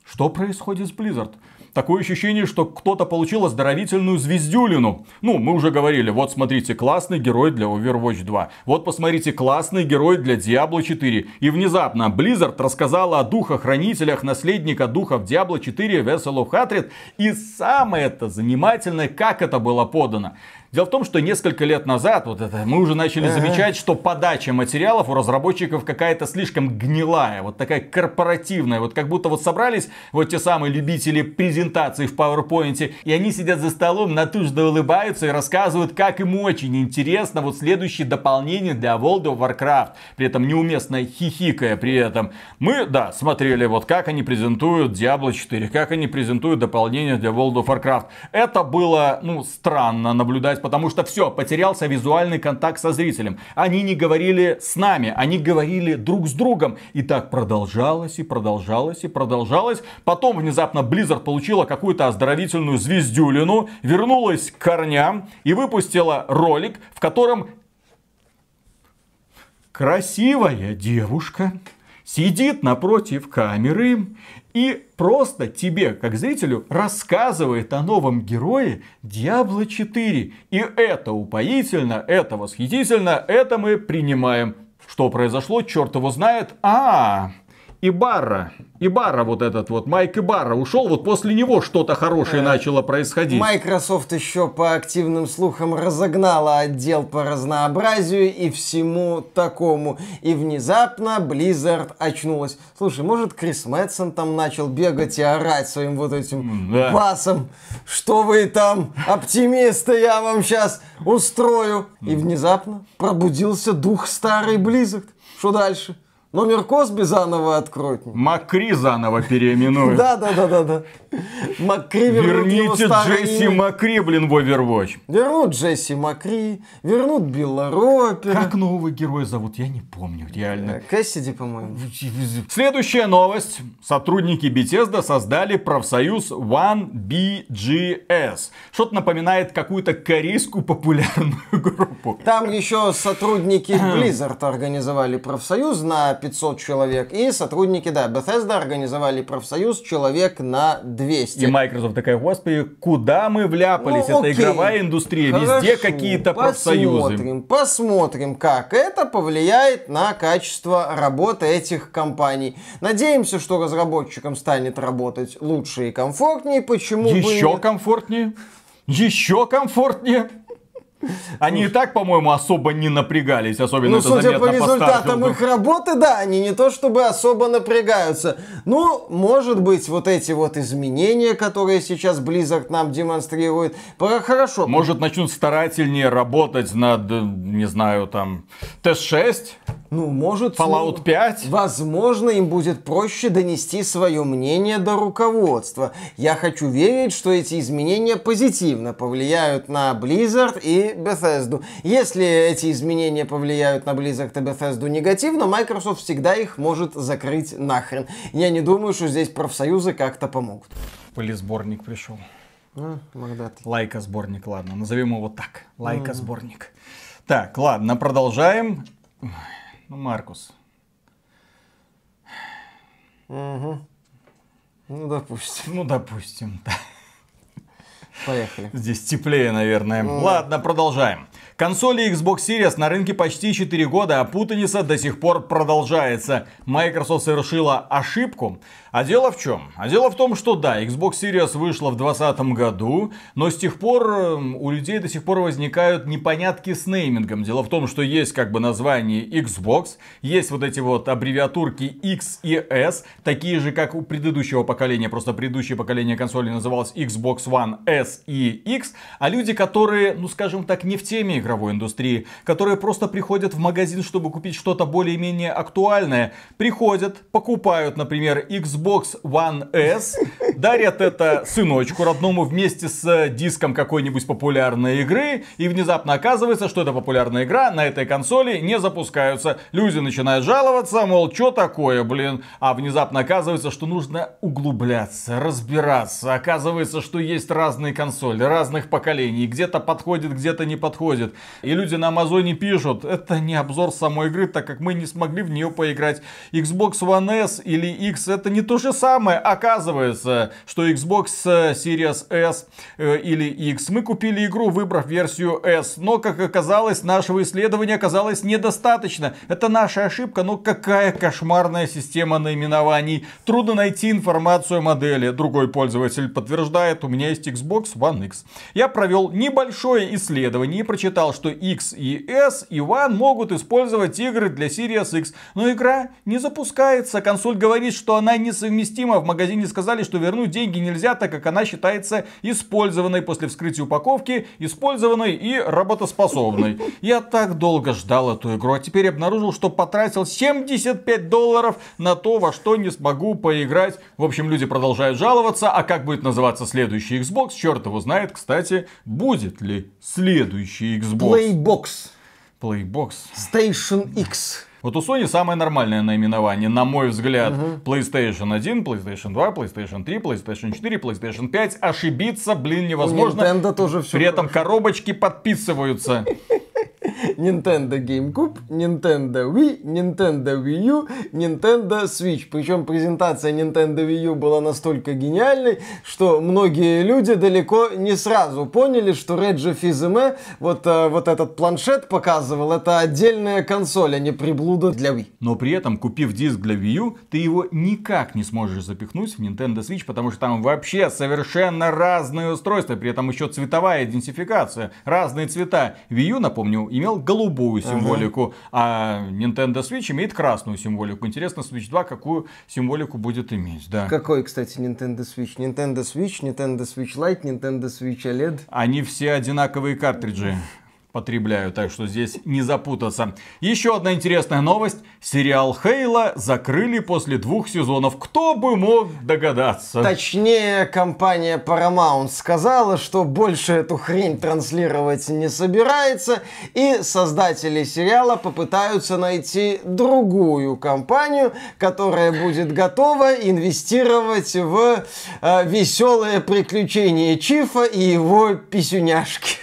Что происходит с Blizzard? такое ощущение, что кто-то получил оздоровительную звездюлину. Ну, мы уже говорили, вот смотрите, классный герой для Overwatch 2. Вот посмотрите, классный герой для Diablo 4. И внезапно Blizzard рассказала о духохранителях, наследника духов Diablo 4 Vessel of Hatred. И самое это занимательное, как это было подано. Дело в том, что несколько лет назад вот это, мы уже начали замечать, что подача материалов у разработчиков какая-то слишком гнилая, вот такая корпоративная. Вот как будто вот собрались вот те самые любители презентации в PowerPoint, и они сидят за столом, натужно улыбаются и рассказывают, как им очень интересно вот следующее дополнение для World of Warcraft. При этом неуместно хихикая при этом. Мы, да, смотрели вот как они презентуют Diablo 4, как они презентуют дополнение для World of Warcraft. Это было, ну, странно наблюдать потому что все, потерялся визуальный контакт со зрителем. Они не говорили с нами, они говорили друг с другом. И так продолжалось, и продолжалось, и продолжалось. Потом внезапно Blizzard получила какую-то оздоровительную звездюлину, вернулась к корням и выпустила ролик, в котором красивая девушка сидит напротив камеры и просто тебе, как зрителю, рассказывает о новом герое Diablo 4. И это упоительно, это восхитительно, это мы принимаем. Что произошло, черт его знает. А, -а, -а Ибарра, Ибарра вот этот вот, Майк Ибарра ушел, вот после него что-то хорошее начало происходить. Microsoft еще по активным слухам разогнала отдел по разнообразию и всему такому. И внезапно Blizzard очнулась. Слушай, может Крис Мэтсон там начал бегать и орать своим вот этим да. басом? Что вы там, оптимисты, я вам сейчас устрою. И внезапно пробудился дух старый Blizzard. Что дальше? Но Косби заново откроют. Макри заново переименуют. Да, да, да, да, да. Макри Верните Джесси Макри, блин, в Overwatch. Вернут Джесси Макри, вернут Билла Как нового героя зовут, я не помню, реально. Э, Кэссиди, по-моему. Следующая новость. Сотрудники Бетезда создали профсоюз One BGS, Что-то напоминает какую-то корейскую популярную (laughs) группу. Там еще сотрудники (clears throat) Blizzard организовали профсоюз на 500 человек. И сотрудники, да, Bethesda организовали профсоюз человек на 200. И Microsoft такая, господи, куда мы вляпались? Ну, окей. игровая индустрия, Хорошо. везде какие-то профсоюзы. Посмотрим, посмотрим, как это повлияет на качество работы этих компаний. Надеемся, что разработчикам станет работать лучше и комфортнее. Почему Еще бы комфортнее? Еще комфортнее? Они и так, по-моему, особо не напрягались, особенно ну, это судя по результатам по их работы, да, они не то чтобы особо напрягаются. Ну, может быть, вот эти вот изменения, которые сейчас Blizzard нам демонстрирует, хорошо. Может, начнут старательнее работать над, э, не знаю, там, Т6? ну, может... Ну, Fallout ну, Возможно, им будет проще донести свое мнение до руководства. Я хочу верить, что эти изменения позитивно повлияют на Blizzard и Bethesda. Если эти изменения повлияют на Blizzard и Bethesda негативно, Microsoft всегда их может закрыть нахрен. Я не думаю, что здесь профсоюзы как-то помогут. Полисборник пришел. А, Лайка сборник, ладно, назовем его так. Лайка сборник. Mm. Так, ладно, продолжаем. Ой. Ну, Маркус. Угу. Ну, допустим. Ну, допустим, (laughs) да. Поехали. Здесь теплее, наверное. Ну, Ладно, да. продолжаем. Консоли Xbox Series на рынке почти 4 года, а путаница до сих пор продолжается. Microsoft совершила ошибку, а дело в чем? А дело в том, что да, Xbox Series вышла в 2020 году, но с тех пор эм, у людей до сих пор возникают непонятки с неймингом. Дело в том, что есть как бы название Xbox, есть вот эти вот аббревиатурки X и S, такие же, как у предыдущего поколения, просто предыдущее поколение консолей называлось Xbox One S и X, а люди, которые, ну скажем так, не в теме игровой индустрии, которые просто приходят в магазин, чтобы купить что-то более-менее актуальное, приходят, покупают, например, Xbox Xbox One S дарят это сыночку родному вместе с э, диском какой-нибудь популярной игры, и внезапно оказывается, что эта популярная игра на этой консоли не запускаются. Люди начинают жаловаться, мол, что такое, блин, а внезапно оказывается, что нужно углубляться, разбираться. Оказывается, что есть разные консоли, разных поколений, где-то подходит, где-то не подходит. И люди на Амазоне пишут, это не обзор самой игры, так как мы не смогли в нее поиграть. Xbox One S или X это не то же самое, оказывается что Xbox э, Series S э, или X. Мы купили игру, выбрав версию S, но, как оказалось, нашего исследования оказалось недостаточно. Это наша ошибка, но какая кошмарная система наименований. Трудно найти информацию о модели. Другой пользователь подтверждает, у меня есть Xbox One X. Я провел небольшое исследование и прочитал, что X и S и One могут использовать игры для Series X, но игра не запускается. Консоль говорит, что она несовместима. В магазине сказали, что вероятно вернуть деньги нельзя, так как она считается использованной после вскрытия упаковки, использованной и работоспособной. Я так долго ждал эту игру, а теперь обнаружил, что потратил 75 долларов на то, во что не смогу поиграть. В общем, люди продолжают жаловаться, а как будет называться следующий Xbox, черт его знает, кстати, будет ли следующий Xbox. Playbox. Playbox. Station X. Вот у Sony самое нормальное наименование, на мой взгляд. Угу. PlayStation 1, PlayStation 2, PlayStation 3, PlayStation 4, PlayStation 5. Ошибиться, блин, невозможно. У Nintendo тоже все. При этом коробочки подписываются. Nintendo GameCube, Nintendo Wii, Nintendo Wii U, Nintendo Switch. Причем презентация Nintendo Wii U была настолько гениальной, что многие люди далеко не сразу поняли, что Реджи Физеме вот, э, вот этот планшет показывал, это отдельная консоль, а не приблуда для Wii. Но при этом, купив диск для Wii U, ты его никак не сможешь запихнуть в Nintendo Switch, потому что там вообще совершенно разные устройства, при этом еще цветовая идентификация, разные цвета. Wii U, напомню, имел голубую символику, угу. а Nintendo Switch имеет красную символику. Интересно, Switch 2 какую символику будет иметь, да. Какой, кстати, Nintendo Switch? Nintendo Switch, Nintendo Switch Lite, Nintendo Switch OLED? Они все одинаковые картриджи потребляю, так что здесь не запутаться. Еще одна интересная новость. Сериал Хейла закрыли после двух сезонов. Кто бы мог догадаться? Точнее, компания Paramount сказала, что больше эту хрень транслировать не собирается, и создатели сериала попытаются найти другую компанию, которая будет готова инвестировать в э, веселое приключение Чифа и его писюняшки.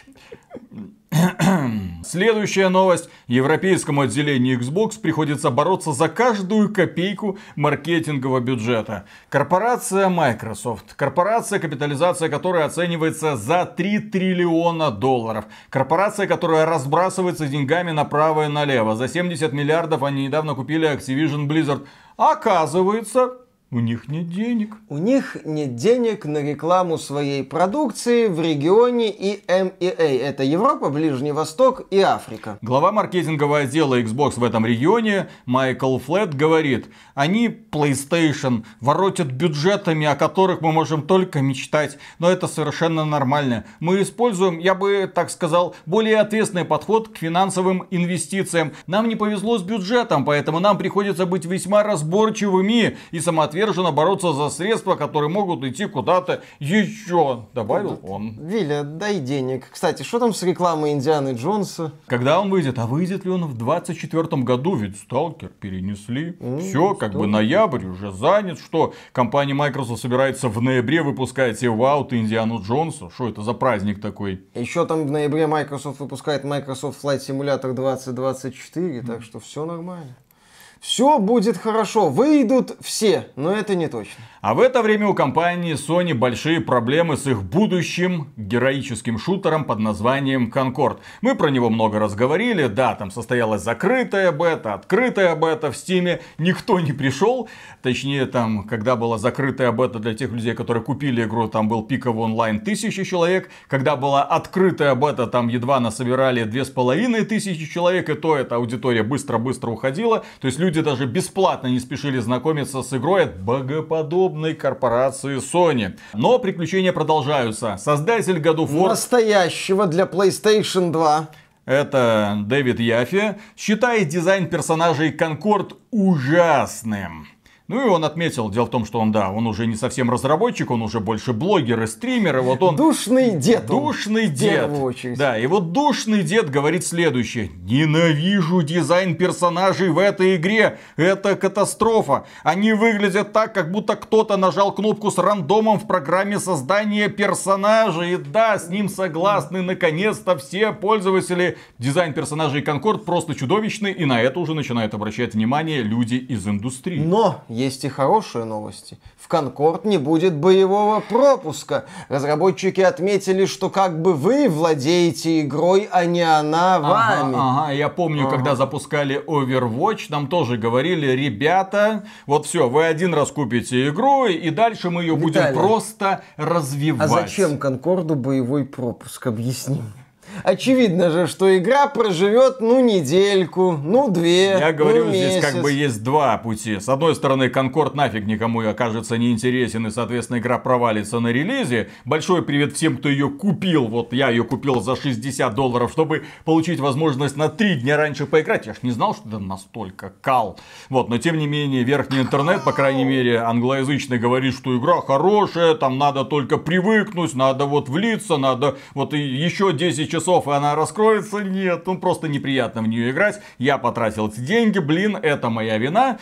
(clears throat) Следующая новость. Европейскому отделению Xbox приходится бороться за каждую копейку маркетингового бюджета. Корпорация Microsoft. Корпорация, капитализация которой оценивается за 3 триллиона долларов. Корпорация, которая разбрасывается деньгами направо и налево. За 70 миллиардов они недавно купили Activision Blizzard. Оказывается, у них нет денег. У них нет денег на рекламу своей продукции в регионе и EMEA. Эм это Европа, Ближний Восток и Африка. Глава маркетингового отдела Xbox в этом регионе Майкл Флетт говорит, они PlayStation воротят бюджетами, о которых мы можем только мечтать. Но это совершенно нормально. Мы используем, я бы так сказал, более ответственный подход к финансовым инвестициям. Нам не повезло с бюджетом, поэтому нам приходится быть весьма разборчивыми и самоотверженными самоотверженно бороться за средства, которые могут идти куда-то еще, добавил Куда? он. Виля, дай денег. Кстати, что там с рекламой Индианы Джонса? Когда он выйдет? А выйдет ли он в 24 году? Ведь Сталкер перенесли. Mm, ну, Все, как бы ноябрь уже занят. Что, компания Microsoft собирается в ноябре выпускать его аут Индиану Джонсу. Что это за праздник такой? Еще там в ноябре Microsoft выпускает Microsoft Flight Simulator 2024, mm. так что все нормально все будет хорошо, выйдут все, но это не точно. А в это время у компании Sony большие проблемы с их будущим героическим шутером под названием Concord. Мы про него много раз говорили, да, там состоялась закрытая бета, открытая бета в Steam, никто не пришел, точнее там, когда была закрытая бета для тех людей, которые купили игру, там был пиковый онлайн тысячи человек, когда была открытая бета, там едва насобирали две с половиной тысячи человек, и то эта аудитория быстро-быстро уходила, то есть люди даже бесплатно не спешили знакомиться с игрой, это богоподобно злобной корпорации Sony. Но приключения продолжаются. Создатель God of War... Настоящего для PlayStation 2 это Дэвид Яффи, считает дизайн персонажей Конкорд ужасным. Ну и он отметил, дело в том, что он, да, он уже не совсем разработчик, он уже больше блогер и стример, и вот он... Душный дед. Душный он, дед. Очередь. Да, и вот душный дед говорит следующее. Ненавижу дизайн персонажей в этой игре. Это катастрофа. Они выглядят так, как будто кто-то нажал кнопку с рандомом в программе создания персонажей. И да, с ним согласны, наконец-то все пользователи. Дизайн персонажей Конкорд просто чудовищный, и на это уже начинают обращать внимание люди из индустрии. Но есть и хорошие новости. В Конкорд не будет боевого пропуска. Разработчики отметили, что как бы вы владеете игрой, а не она вами. Ага, ага. я помню, ага. когда запускали Overwatch, нам тоже говорили, ребята, вот все, вы один раз купите игру, и дальше мы ее Виталий, будем просто а развивать. А зачем Конкорду боевой пропуск? Объясни мне очевидно же, что игра проживет, ну, недельку, ну, две, Я ну, говорю, ну, здесь как бы есть два пути. С одной стороны, Конкорд нафиг никому окажется неинтересен, и, соответственно, игра провалится на релизе. Большой привет всем, кто ее купил. Вот я ее купил за 60 долларов, чтобы получить возможность на три дня раньше поиграть. Я ж не знал, что это настолько кал. Вот, но тем не менее, верхний интернет, по крайней мере, англоязычный, говорит, что игра хорошая, там надо только привыкнуть, надо вот влиться, надо вот еще 10 часов часов, и она раскроется? Нет, ну просто неприятно в нее играть. Я потратил эти деньги, блин, это моя вина.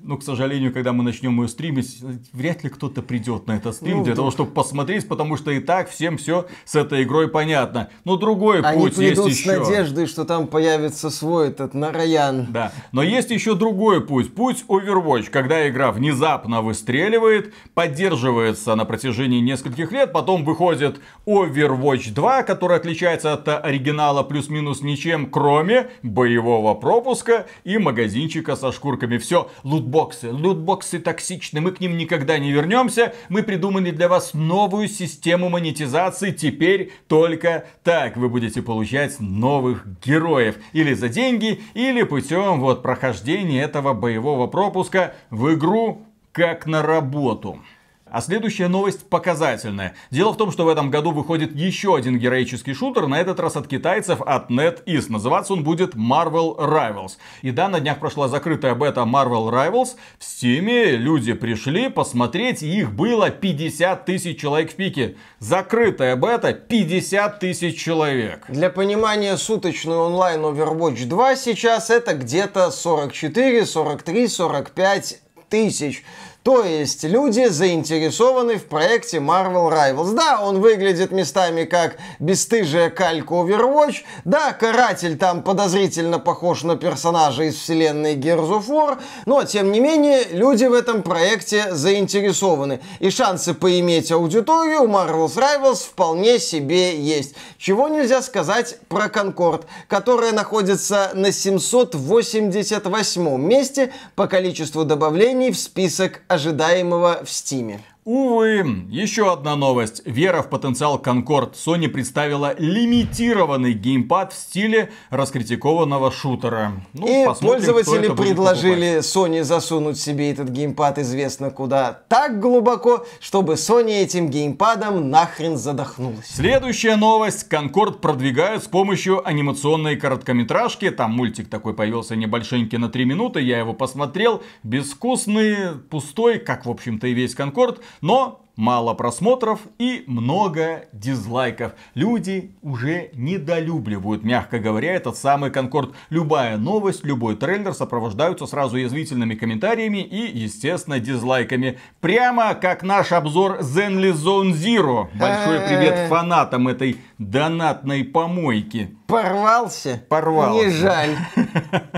Но, к сожалению, когда мы начнем ее стримить, вряд ли кто-то придет на этот стрим ну, для да. того, чтобы посмотреть, потому что и так всем все с этой игрой понятно. Но другой Они путь есть еще. Они придут с надеждой, что там появится свой этот Нараян. Да, но есть еще другой путь. Путь Overwatch, когда игра внезапно выстреливает, поддерживается на протяжении нескольких лет, потом выходит Overwatch 2, который отличается от оригинала плюс-минус ничем, кроме боевого пропуска и магазинчика со шкурками. Все, лутбоксы, лутбоксы токсичны, мы к ним никогда не вернемся, мы придумали для вас новую систему монетизации, теперь только так вы будете получать новых героев. Или за деньги, или путем вот прохождения этого боевого пропуска в игру как на работу. А следующая новость показательная. Дело в том, что в этом году выходит еще один героический шутер, на этот раз от китайцев, от NetEase. Называться он будет Marvel Rivals. И да, на днях прошла закрытая бета Marvel Rivals. В Steam люди пришли посмотреть, и их было 50 тысяч человек в пике. Закрытая бета 50 тысяч человек. Для понимания, суточный онлайн Overwatch 2 сейчас это где-то 44, 43, 45 тысяч. То есть люди заинтересованы в проекте Marvel Rivals. Да, он выглядит местами как бесстыжая калька Overwatch. Да, каратель там подозрительно похож на персонажа из вселенной Gears of War. Но, тем не менее, люди в этом проекте заинтересованы. И шансы поиметь аудиторию у Marvel's Rivals вполне себе есть. Чего нельзя сказать про Конкорд, которая находится на 788 месте по количеству добавлений в список ожидаемого в Стиме. Увы, еще одна новость. Вера в потенциал Конкорд. Sony представила лимитированный геймпад в стиле раскритикованного шутера. Ну, и пользователи предложили Sony засунуть себе этот геймпад известно куда так глубоко, чтобы Sony этим геймпадом нахрен задохнулась. Следующая новость. Конкорд продвигают с помощью анимационной короткометражки. Там мультик такой появился небольшенький на 3 минуты. Я его посмотрел. Безвкусный, пустой, как в общем-то и весь Конкорд. Но мало просмотров и много дизлайков. Люди уже недолюбливают, мягко говоря, этот самый Конкорд. Любая новость, любой трейлер сопровождаются сразу язвительными комментариями и, естественно, дизлайками. Прямо как наш обзор Zenly Zone Zero. Большой э. привет фанатам этой донатной помойки. Порвался? Порвался. Не жаль. (laughs)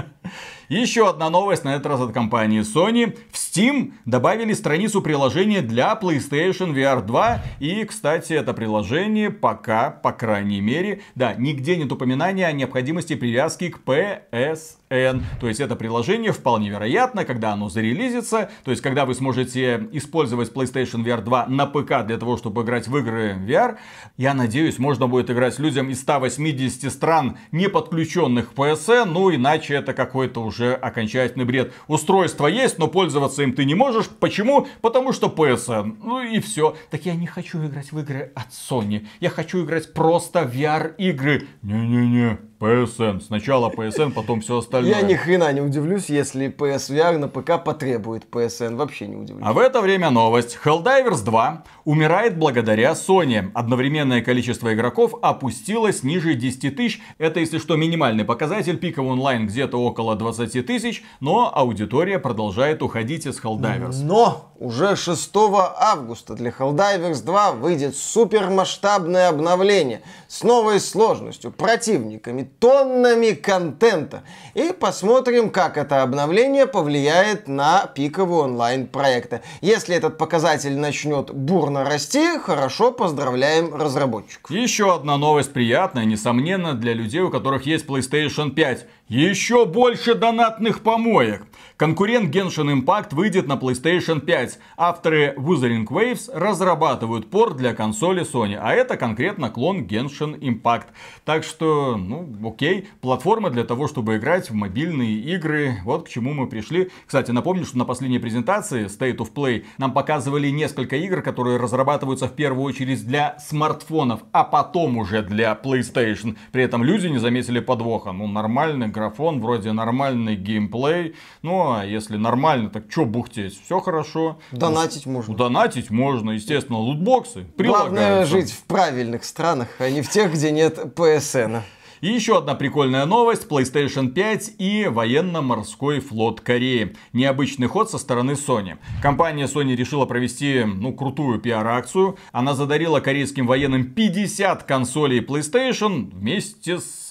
Еще одна новость, на этот раз от компании Sony. В Steam добавили страницу приложения для PlayStation VR 2. И, кстати, это приложение пока, по крайней мере, да, нигде нет упоминания о необходимости привязки к PS N. То есть это приложение вполне вероятно, когда оно зарелизится, то есть когда вы сможете использовать PlayStation VR 2 на ПК для того, чтобы играть в игры VR, я надеюсь, можно будет играть людям из 180 стран, не подключенных к PSN, ну иначе это какой-то уже окончательный бред. Устройство есть, но пользоваться им ты не можешь. Почему? Потому что PSN. Ну и все. Так я не хочу играть в игры от Sony. Я хочу играть просто в VR-игры. Не-не-не. PSN. Сначала PSN, потом все остальное. Я ни хрена не удивлюсь, если PSVR на ПК потребует PSN. Вообще не удивлюсь. А в это время новость. Helldivers 2 умирает благодаря Sony. Одновременное количество игроков опустилось ниже 10 тысяч. Это, если что, минимальный показатель. Пиковый онлайн где-то около 20 тысяч. Но аудитория продолжает уходить из Helldivers. Но уже 6 августа для Helldivers 2 выйдет супермасштабное обновление с новой сложностью, противниками, тоннами, контента. И посмотрим, как это обновление повлияет на пиковый онлайн проекта. Если этот показатель начнет бурно расти, хорошо, поздравляем разработчиков. Еще одна новость приятная, несомненно, для людей, у которых есть PlayStation 5. Еще больше донатных помоек. Конкурент Genshin Impact выйдет на PlayStation 5. Авторы Wuthering Waves разрабатывают порт для консоли Sony, а это конкретно клон Genshin Impact. Так что, ну, окей, платформа для того, чтобы играть в мобильные игры. Вот к чему мы пришли. Кстати, напомню, что на последней презентации State of Play нам показывали несколько игр, которые разрабатываются в первую очередь для смартфонов, а потом уже для PlayStation. При этом люди не заметили подвоха. Ну, нормально, Графон вроде нормальный геймплей. Ну, а если нормально, так чё бухтеть? Все хорошо. Донатить можно. Донатить можно, естественно, лутбоксы прилагаются. Главное жить в правильных странах, а не в тех, где нет ПСН. И еще одна прикольная новость. PlayStation 5 и военно-морской флот Кореи. Необычный ход со стороны Sony. Компания Sony решила провести, ну, крутую пиар-акцию. Она задарила корейским военным 50 консолей PlayStation вместе с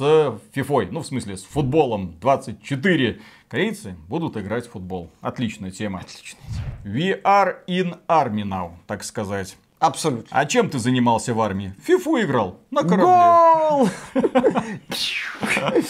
FIFA. Ну, в смысле, с футболом. 24 корейцы будут играть в футбол. Отличная тема. Отличная тема. We are in army now, так сказать. Абсолютно. А чем ты занимался в армии? Фифу играл на корабле. Гол!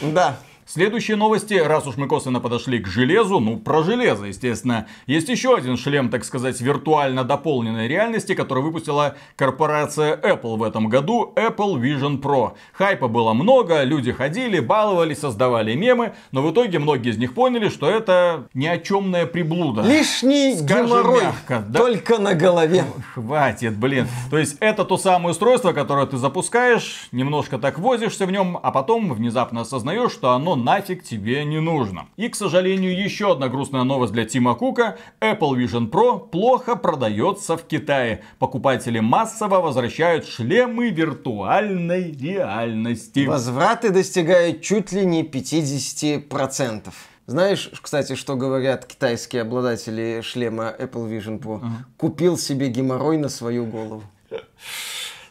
(laughs) Да. Следующие новости, раз уж мы косвенно подошли к железу, ну про железо, естественно. Есть еще один шлем, так сказать, виртуально дополненной реальности, который выпустила корпорация Apple в этом году, Apple Vision Pro. Хайпа было много, люди ходили, баловались, создавали мемы, но в итоге многие из них поняли, что это ни о чемная приблуда. Лишний Скажем геморрой, мягко, да? только на голове. Хватит, блин. То есть это то самое устройство, которое ты запускаешь, немножко так возишься в нем, а потом внезапно осознаешь, что оно нафиг тебе не нужно. И, к сожалению, еще одна грустная новость для Тима Кука. Apple Vision Pro плохо продается в Китае. Покупатели массово возвращают шлемы виртуальной реальности. Возвраты достигают чуть ли не 50%. Знаешь, кстати, что говорят китайские обладатели шлема Apple Vision Pro? Uh-huh. Купил себе геморрой на свою голову.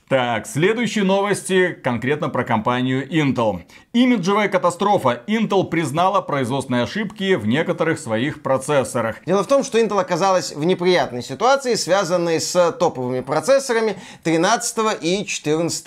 Так, следующие новости конкретно про компанию Intel. Имиджевая катастрофа. Intel признала производственные ошибки в некоторых своих процессорах. Дело в том, что Intel оказалась в неприятной ситуации, связанной с топовыми процессорами 13 и 14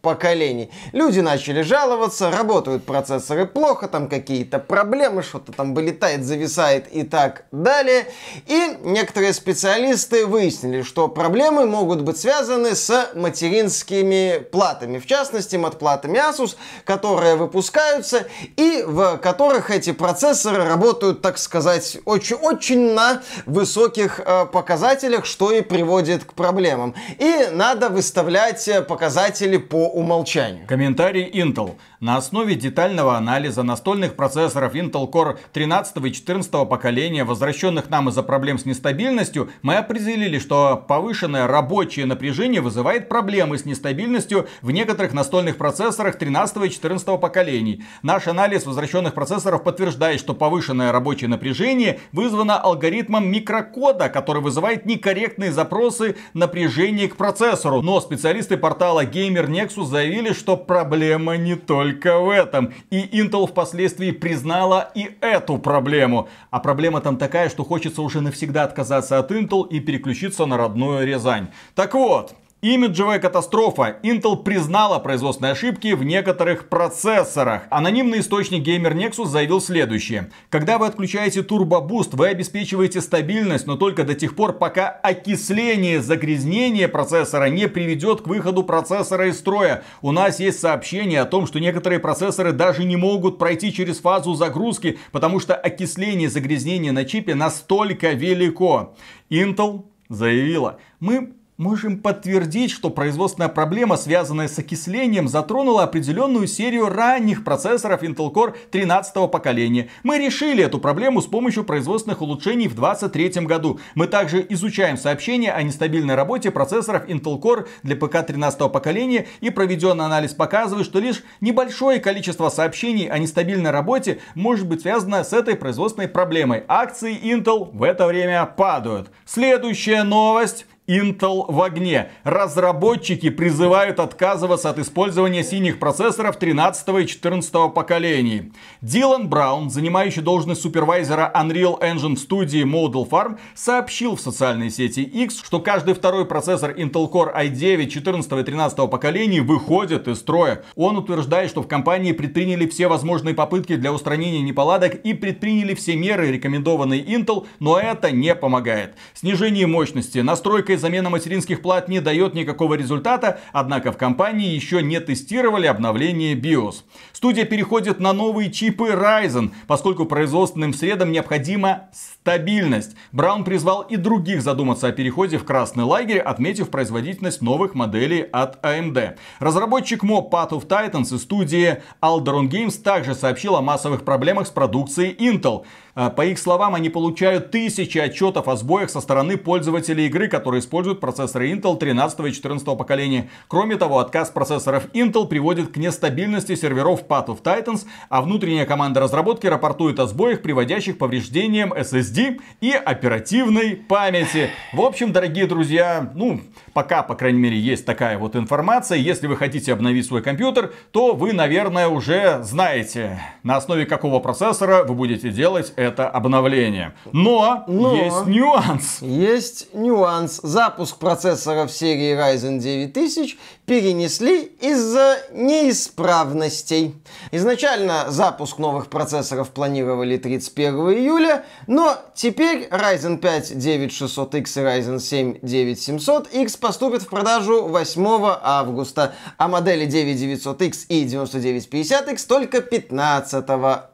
поколений. Люди начали жаловаться, работают процессоры плохо, там какие-то проблемы, что-то там вылетает, зависает и так далее. И некоторые специалисты выяснили, что проблемы могут быть связаны с материнскими платами, в частности матплатами Asus, которые выпускаются и в которых эти процессоры работают, так сказать, очень-очень на высоких э, показателях, что и приводит к проблемам. И надо выставлять э, показатели по умолчанию. Комментарий Intel. На основе детального анализа настольных процессоров Intel Core 13 и 14 поколения, возвращенных нам из-за проблем с нестабильностью, мы определили, что повышенное рабочее напряжение вызывает проблемы с нестабильностью в некоторых настольных процессорах 13 и 14 поколений. Наш анализ возвращенных процессоров подтверждает, что повышенное рабочее напряжение вызвано алгоритмом микрокода, который вызывает некорректные запросы напряжения к процессору. Но специалисты портала Gamer Nexus Иису заявили, что проблема не только в этом. И Intel впоследствии признала и эту проблему. А проблема там такая, что хочется уже навсегда отказаться от Intel и переключиться на родную Рязань. Так вот, Имиджевая катастрофа. Intel признала производственные ошибки в некоторых процессорах. Анонимный источник Gamer Nexus заявил следующее. Когда вы отключаете Turbo Boost, вы обеспечиваете стабильность, но только до тех пор, пока окисление, загрязнение процессора не приведет к выходу процессора из строя. У нас есть сообщение о том, что некоторые процессоры даже не могут пройти через фазу загрузки, потому что окисление, загрязнение на чипе настолько велико. Intel заявила, мы Можем подтвердить, что производственная проблема, связанная с окислением, затронула определенную серию ранних процессоров Intel Core 13 поколения. Мы решили эту проблему с помощью производственных улучшений в 2023 году. Мы также изучаем сообщения о нестабильной работе процессоров Intel Core для ПК 13 поколения и проведенный анализ показывает, что лишь небольшое количество сообщений о нестабильной работе может быть связано с этой производственной проблемой. Акции Intel в это время падают. Следующая новость. Intel в огне. Разработчики призывают отказываться от использования синих процессоров 13 и 14 поколений. Дилан Браун, занимающий должность супервайзера Unreal Engine студии Model Farm, сообщил в социальной сети X, что каждый второй процессор Intel Core i9 14 и 13 поколений выходит из строя. Он утверждает, что в компании предприняли все возможные попытки для устранения неполадок и предприняли все меры, рекомендованные Intel, но это не помогает. Снижение мощности, настройка замена материнских плат не дает никакого результата, однако в компании еще не тестировали обновление BIOS. Студия переходит на новые чипы Ryzen, поскольку производственным средам необходима стабильность. Браун призвал и других задуматься о переходе в красный лагерь, отметив производительность новых моделей от AMD. Разработчик мо Path of Titans из студии Alderon Games также сообщил о массовых проблемах с продукцией Intel. А, по их словам, они получают тысячи отчетов о сбоях со стороны пользователей игры, которые используют процессоры Intel 13 и 14 поколения. Кроме того, отказ процессоров Intel приводит к нестабильности серверов Path of Titans, а внутренняя команда разработки рапортует о сбоях, приводящих к повреждениям SSD и оперативной памяти. В общем, дорогие друзья, ну, пока, по крайней мере, есть такая вот информация. Если вы хотите обновить свой компьютер, то вы, наверное, уже знаете, на основе какого процессора вы будете делать это это обновление. Но, Но есть нюанс. Есть нюанс. Запуск процессоров серии Ryzen 9000 перенесли из-за неисправностей. Изначально запуск новых процессоров планировали 31 июля, но теперь Ryzen 5 9600X и Ryzen 7 9700X поступят в продажу 8 августа, а модели 9900X и 9950X только 15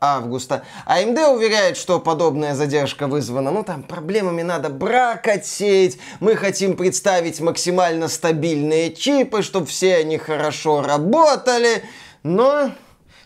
августа. AMD а эм уверяет, понимать, что подобная задержка вызвана. Ну, там, проблемами надо брак отсеять, мы хотим представить максимально стабильные чипы, чтобы все они хорошо работали, но...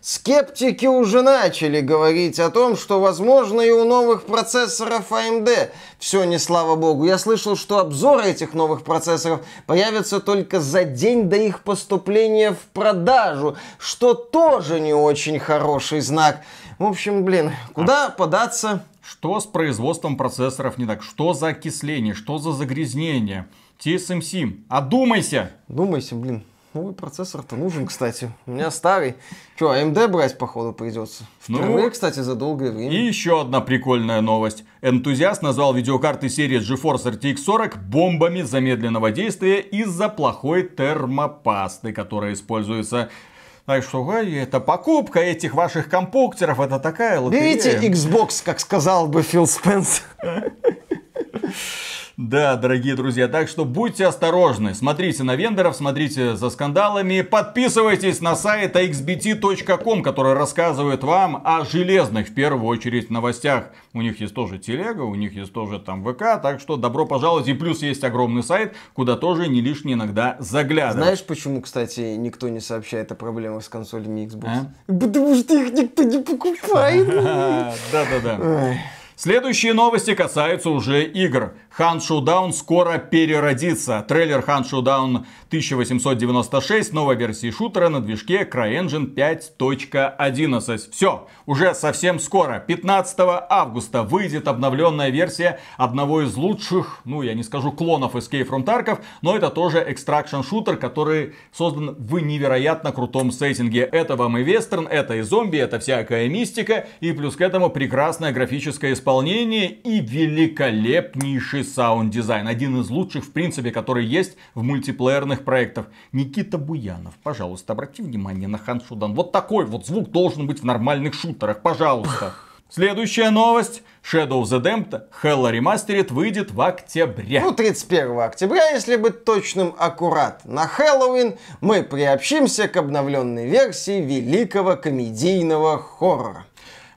Скептики уже начали говорить о том, что возможно и у новых процессоров AMD. Все не слава богу. Я слышал, что обзоры этих новых процессоров появятся только за день до их поступления в продажу, что тоже не очень хороший знак. В общем, блин, куда а... податься? Что с производством процессоров не так? Что за окисление? Что за загрязнение? TSMC, одумайся! Думайся, блин. Новый ну, процессор-то нужен, кстати. У меня старый. Че, AMD эм брать, походу, придется. Ну, Впервые, ну, кстати, за долгое время. И еще одна прикольная новость. Энтузиаст назвал видеокарты серии GeForce RTX 40 бомбами замедленного действия из-за плохой термопасты, которая используется. Так что, ой, это покупка этих ваших компуктеров, это такая лотерея. Берите Xbox, как сказал бы Фил Спенс. Да, дорогие друзья, так что будьте осторожны. Смотрите на вендоров, смотрите за скандалами. Подписывайтесь на сайт xbt.com, а который рассказывает вам о железных, в первую очередь, новостях. У них есть тоже телега, у них есть тоже там ВК, так что добро пожаловать. И плюс есть огромный сайт, куда тоже не лишний иногда заглядывать. Знаешь, почему, кстати, никто не сообщает о проблемах с консолями Xbox? А? Потому что их никто не покупает. Да-да-да. (laughs) Следующие новости касаются уже игр. Хан Шудаун скоро переродится. Трейлер Хан Шудаун 1896, новой версии шутера на движке CryEngine 5.11. Все, уже совсем скоро, 15 августа, выйдет обновленная версия одного из лучших, ну я не скажу клонов Escape from Tarkov, но это тоже экстракшн шутер, который создан в невероятно крутом сеттинге. Это вам и вестерн, это и зомби, это всякая мистика, и плюс к этому прекрасная графическая исполнение исполнение и великолепнейший саунд-дизайн. Один из лучших, в принципе, который есть в мультиплеерных проектах. Никита Буянов, пожалуйста, обрати внимание на Хан Судан. Вот такой вот звук должен быть в нормальных шутерах, пожалуйста. Следующая новость. Shadow of the Damned Hella Remastered выйдет в октябре. Ну, 31 октября, если быть точным, аккурат. На Хэллоуин мы приобщимся к обновленной версии великого комедийного хоррора.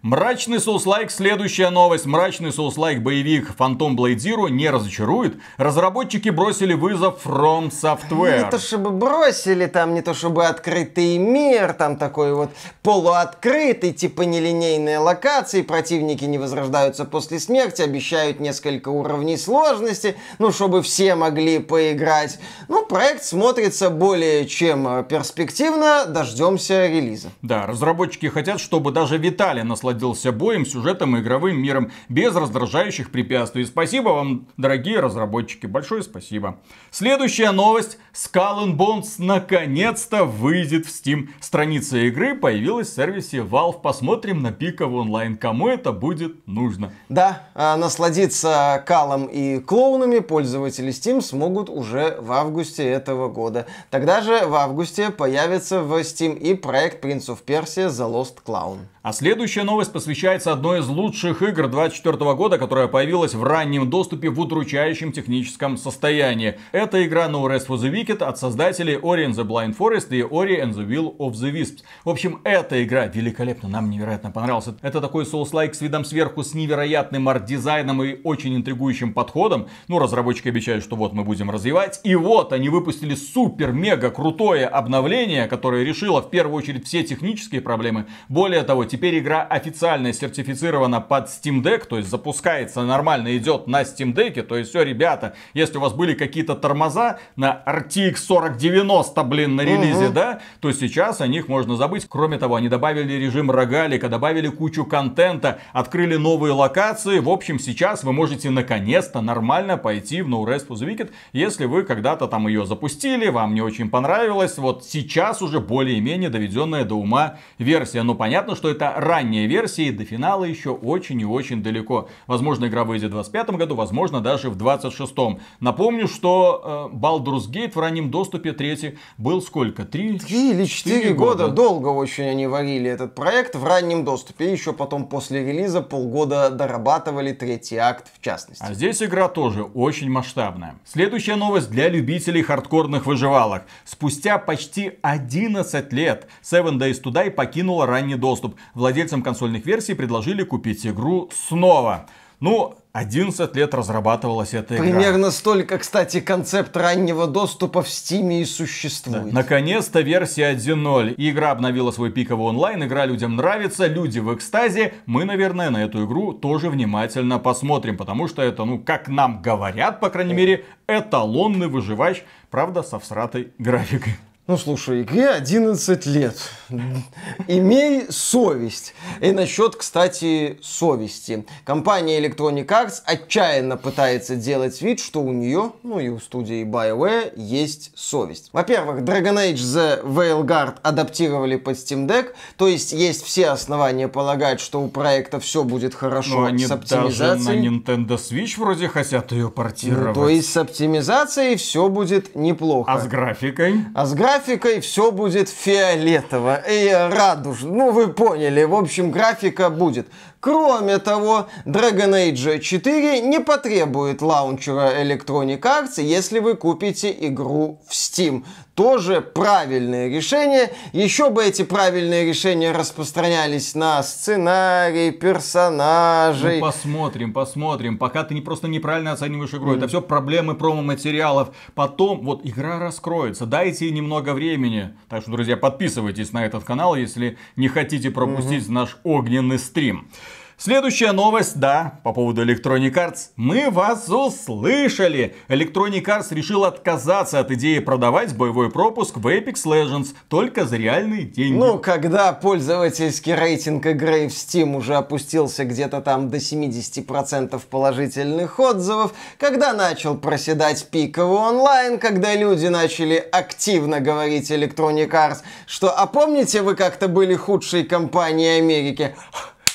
Мрачный соус-лайк, следующая новость. Мрачный соус-лайк боевик Phantom Blade Zero не разочарует. Разработчики бросили вызов From Software. Не то чтобы бросили, там не то чтобы открытый мир, там такой вот полуоткрытый, типа нелинейные локации, противники не возрождаются после смерти, обещают несколько уровней сложности, ну, чтобы все могли поиграть. Ну, проект смотрится более чем перспективно, дождемся релиза. Да, разработчики хотят, чтобы даже Виталий наслаждался насладился боем, сюжетом и игровым миром без раздражающих препятствий. Спасибо вам, дорогие разработчики. Большое спасибо. Следующая новость. Skull and Bones наконец-то выйдет в Steam. Страница игры появилась в сервисе Valve. Посмотрим на пиковый онлайн. Кому это будет нужно? Да, а, насладиться калом и клоунами пользователи Steam смогут уже в августе этого года. Тогда же в августе появится в Steam и проект Prince of Persia The Lost Clown. А следующая новость новость посвящается одной из лучших игр 2024 года, которая появилась в раннем доступе в удручающем техническом состоянии. Это игра No Rest for the Wicked от создателей Ori and the Blind Forest и Ori and the Will of the Wisps. В общем, эта игра великолепна, нам невероятно понравилась. Это такой Souls-like с видом сверху, с невероятным арт-дизайном и очень интригующим подходом. Ну, разработчики обещают, что вот мы будем развивать. И вот они выпустили супер-мега крутое обновление, которое решило в первую очередь все технические проблемы. Более того, теперь игра официально официально сертифицирована под Steam Deck, то есть запускается нормально, идет на Steam Deck, то есть все, ребята, если у вас были какие-то тормоза на RTX 4090, блин, на релизе, угу. да, то сейчас о них можно забыть. Кроме того, они добавили режим рогалика, добавили кучу контента, открыли новые локации. В общем, сейчас вы можете наконец-то нормально пойти в No Rest for the Wicked, если вы когда-то там ее запустили, вам не очень понравилось. Вот сейчас уже более-менее доведенная до ума версия. Но ну, понятно, что это ранняя версия, версии до финала еще очень и очень далеко. Возможно, игра выйдет в 25 году, возможно, даже в 26 -м. Напомню, что э, Baldur's Gate в раннем доступе третий был сколько? Три? или четыре года. года. Долго очень они варили этот проект в раннем доступе. И еще потом после релиза полгода дорабатывали третий акт в частности. А здесь игра тоже очень масштабная. Следующая новость для любителей хардкорных выживалок. Спустя почти 11 лет Seven Days to Die покинула ранний доступ. Владельцам консоли консольных версий предложили купить игру снова. Ну, 11 лет разрабатывалась эта игра. Примерно столько, кстати, концепт раннего доступа в стиме и существует. Да. Наконец-то версия 1.0. Игра обновила свой пиковый онлайн, игра людям нравится, люди в экстазе. Мы, наверное, на эту игру тоже внимательно посмотрим, потому что это, ну, как нам говорят, по крайней мере, эталонный выживач, правда, со всратой графикой. Ну слушай, Игре 11 лет. Имей совесть. И насчет, кстати, совести. Компания Electronic Arts отчаянно пытается делать вид, что у нее, ну и у студии BioWare, есть совесть. Во-первых, Dragon Age The Veilguard адаптировали под Steam Deck, то есть есть все основания полагать, что у проекта все будет хорошо Но ну, они с оптимизацией. Даже на Nintendo Switch вроде хотят ее портировать. Ну, то есть с оптимизацией все будет неплохо. А с графикой? А с графикой графикой все будет фиолетово и радужно. Ну, вы поняли, в общем, графика будет. Кроме того, Dragon Age 4 не потребует лаунчера Electronic Arts, если вы купите игру в Steam. Тоже правильное решение. Еще бы эти правильные решения распространялись на сценарий, персонажей. Ну, посмотрим, посмотрим. Пока ты не просто неправильно оцениваешь игру. Mm. Это все проблемы промо-материалов. Потом вот игра раскроется. Дайте ей немного времени. Так что, друзья, подписывайтесь на этот канал, если не хотите пропустить mm-hmm. наш огненный стрим. Следующая новость, да, по поводу Electronic Arts. Мы вас услышали! Electronic Arts решил отказаться от идеи продавать боевой пропуск в Apex Legends только за реальные деньги. Ну, когда пользовательский рейтинг игры в Steam уже опустился где-то там до 70% положительных отзывов, когда начал проседать пиковый онлайн, когда люди начали активно говорить Electronic Arts, что «А помните, вы как-то были худшей компанией Америки?»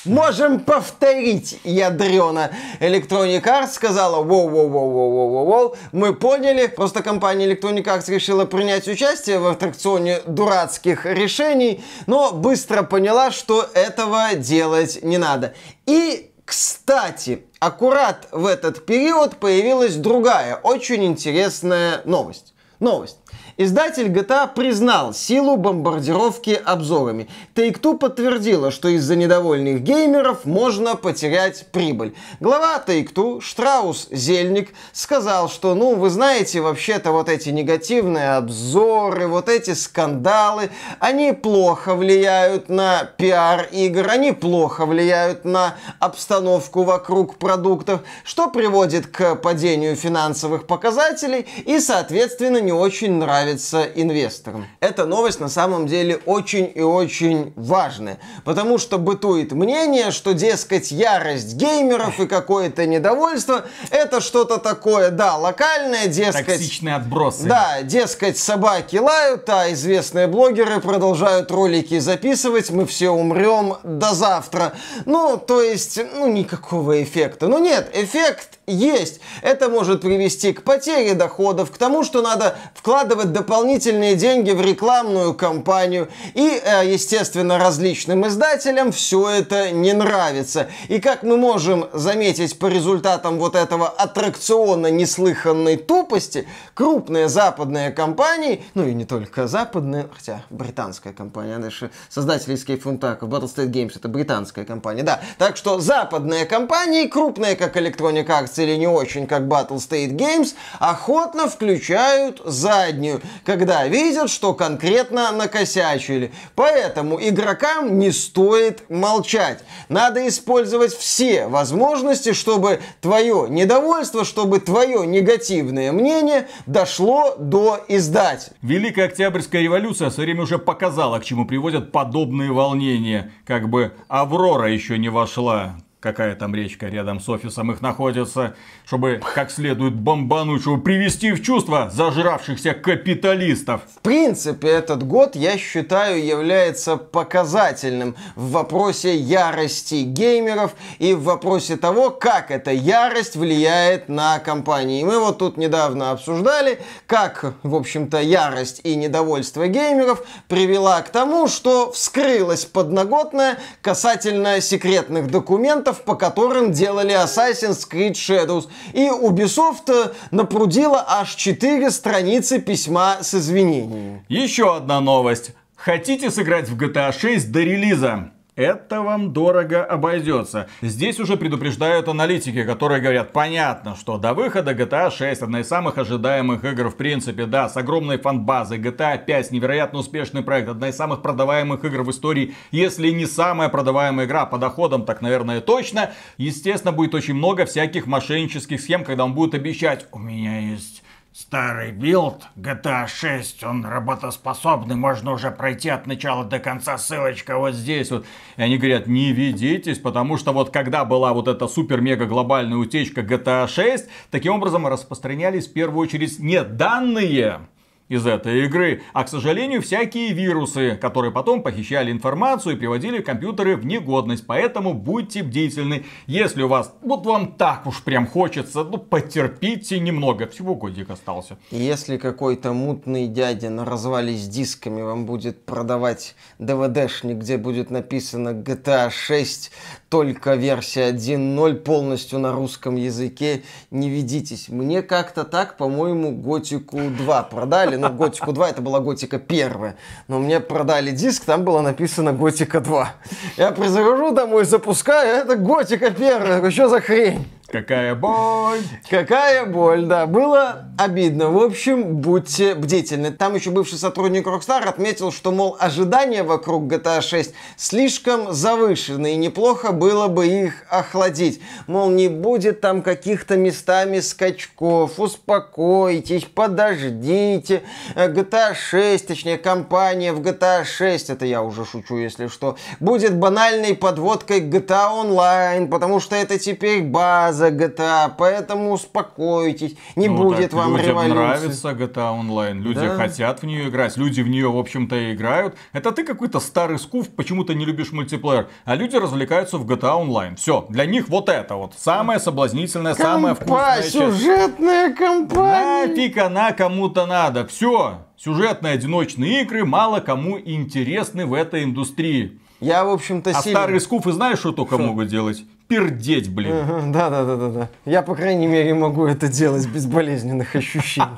Можем повторить, ядрена. Electronic Arts сказала, воу-воу-воу-воу-воу-воу, мы поняли. Просто компания Electronic Arts решила принять участие в аттракционе дурацких решений, но быстро поняла, что этого делать не надо. И кстати, аккурат в этот период появилась другая очень интересная новость. Новость. Издатель GTA а признал силу бомбардировки обзорами. Take-Two подтвердила, что из-за недовольных геймеров можно потерять прибыль. Глава Take-Two Штраус Зельник сказал, что, ну, вы знаете, вообще-то вот эти негативные обзоры, вот эти скандалы, они плохо влияют на пиар игр, они плохо влияют на обстановку вокруг продуктов, что приводит к падению финансовых показателей и, соответственно, не очень нравится нравится инвесторам. Эта новость на самом деле очень и очень важная, потому что бытует мнение, что, дескать, ярость геймеров и какое-то недовольство — это что-то такое, да, локальное, дескать... Токсичные отбросы. Да, дескать, собаки лают, а известные блогеры продолжают ролики записывать, мы все умрем до завтра. Ну, то есть, ну, никакого эффекта. Ну нет, эффект есть. Это может привести к потере доходов, к тому, что надо вкладывать дополнительные деньги в рекламную кампанию. И, э, естественно, различным издателям все это не нравится. И как мы можем заметить по результатам вот этого аттракциона неслыханной тупости, крупные западные компании, ну и не только западные, хотя британская компания, она же создатель Escape from Tarkov, Battle Games, это британская компания, да. Так что западные компании, крупные как Electronic Arts, удастся или не очень, как Battle State Games, охотно включают заднюю, когда видят, что конкретно накосячили. Поэтому игрокам не стоит молчать. Надо использовать все возможности, чтобы твое недовольство, чтобы твое негативное мнение дошло до издателя. Великая Октябрьская революция со свое уже показала, к чему приводят подобные волнения. Как бы Аврора еще не вошла какая там речка рядом с офисом их находится, чтобы как следует бомбануть, чтобы привести в чувство зажравшихся капиталистов. В принципе, этот год, я считаю, является показательным в вопросе ярости геймеров и в вопросе того, как эта ярость влияет на компании. Мы вот тут недавно обсуждали, как, в общем-то, ярость и недовольство геймеров привела к тому, что вскрылась подноготная касательно секретных документов, моментов, по которым делали Assassin's Creed Shadows. И Ubisoft э, напрудила аж 4 страницы письма с извинениями. Еще одна новость. Хотите сыграть в GTA 6 до релиза? это вам дорого обойдется. Здесь уже предупреждают аналитики, которые говорят, понятно, что до выхода GTA 6 одна из самых ожидаемых игр в принципе, да, с огромной фан-базой. GTA 5 невероятно успешный проект, одна из самых продаваемых игр в истории, если не самая продаваемая игра по доходам, так, наверное, точно. Естественно, будет очень много всяких мошеннических схем, когда он будет обещать, у меня есть Старый билд GTA 6, он работоспособный, можно уже пройти от начала до конца, ссылочка вот здесь вот. И они говорят, не ведитесь, потому что вот когда была вот эта супер-мега-глобальная утечка GTA 6, таким образом распространялись в первую очередь не данные, из этой игры, а, к сожалению, всякие вирусы, которые потом похищали информацию и приводили компьютеры в негодность. Поэтому будьте бдительны. Если у вас, вот вам так уж прям хочется, ну, потерпите немного. Всего годик остался. Если какой-то мутный дядя на развале с дисками вам будет продавать DVD-шник, где будет написано GTA 6, только версия 1.0 полностью на русском языке, не ведитесь. Мне как-то так, по-моему, Готику 2 продали, но ну, Готику 2 это была Готика первая, но мне продали диск, там было написано Готика 2. Я прихожу домой, запускаю, это Готика первая, что за хрень? Какая боль! Какая боль, да. Было обидно. В общем, будьте бдительны. Там еще бывший сотрудник Rockstar отметил, что, мол, ожидания вокруг GTA 6 а слишком завышены, и неплохо было бы их охладить. Мол, не будет там каких-то местами скачков, успокойтесь, подождите. GTA 6, а точнее, компания в GTA 6, а это я уже шучу, если что, будет банальной подводкой GTA Online, потому что это теперь база, за GTA, поэтому успокойтесь, не ну, будет вам людям революции. Людям нравится GTA Online, люди да? хотят в нее играть, люди в нее, в общем-то, и играют. Это ты какой-то старый скуф, почему ты не любишь мультиплеер, а люди развлекаются в GTA Online. Все, для них вот это вот самое соблазнительное, Компа, самое вкусное. сюжетная часть. компания. Нафиг она кому-то надо, все. Сюжетные одиночные игры мало кому интересны в этой индустрии. Я, в общем-то, а сильно... старые и знаешь, что только что? могут делать? пердеть, блин. Да-да-да-да. да. Я, по крайней мере, могу это делать без болезненных ощущений. (laughs)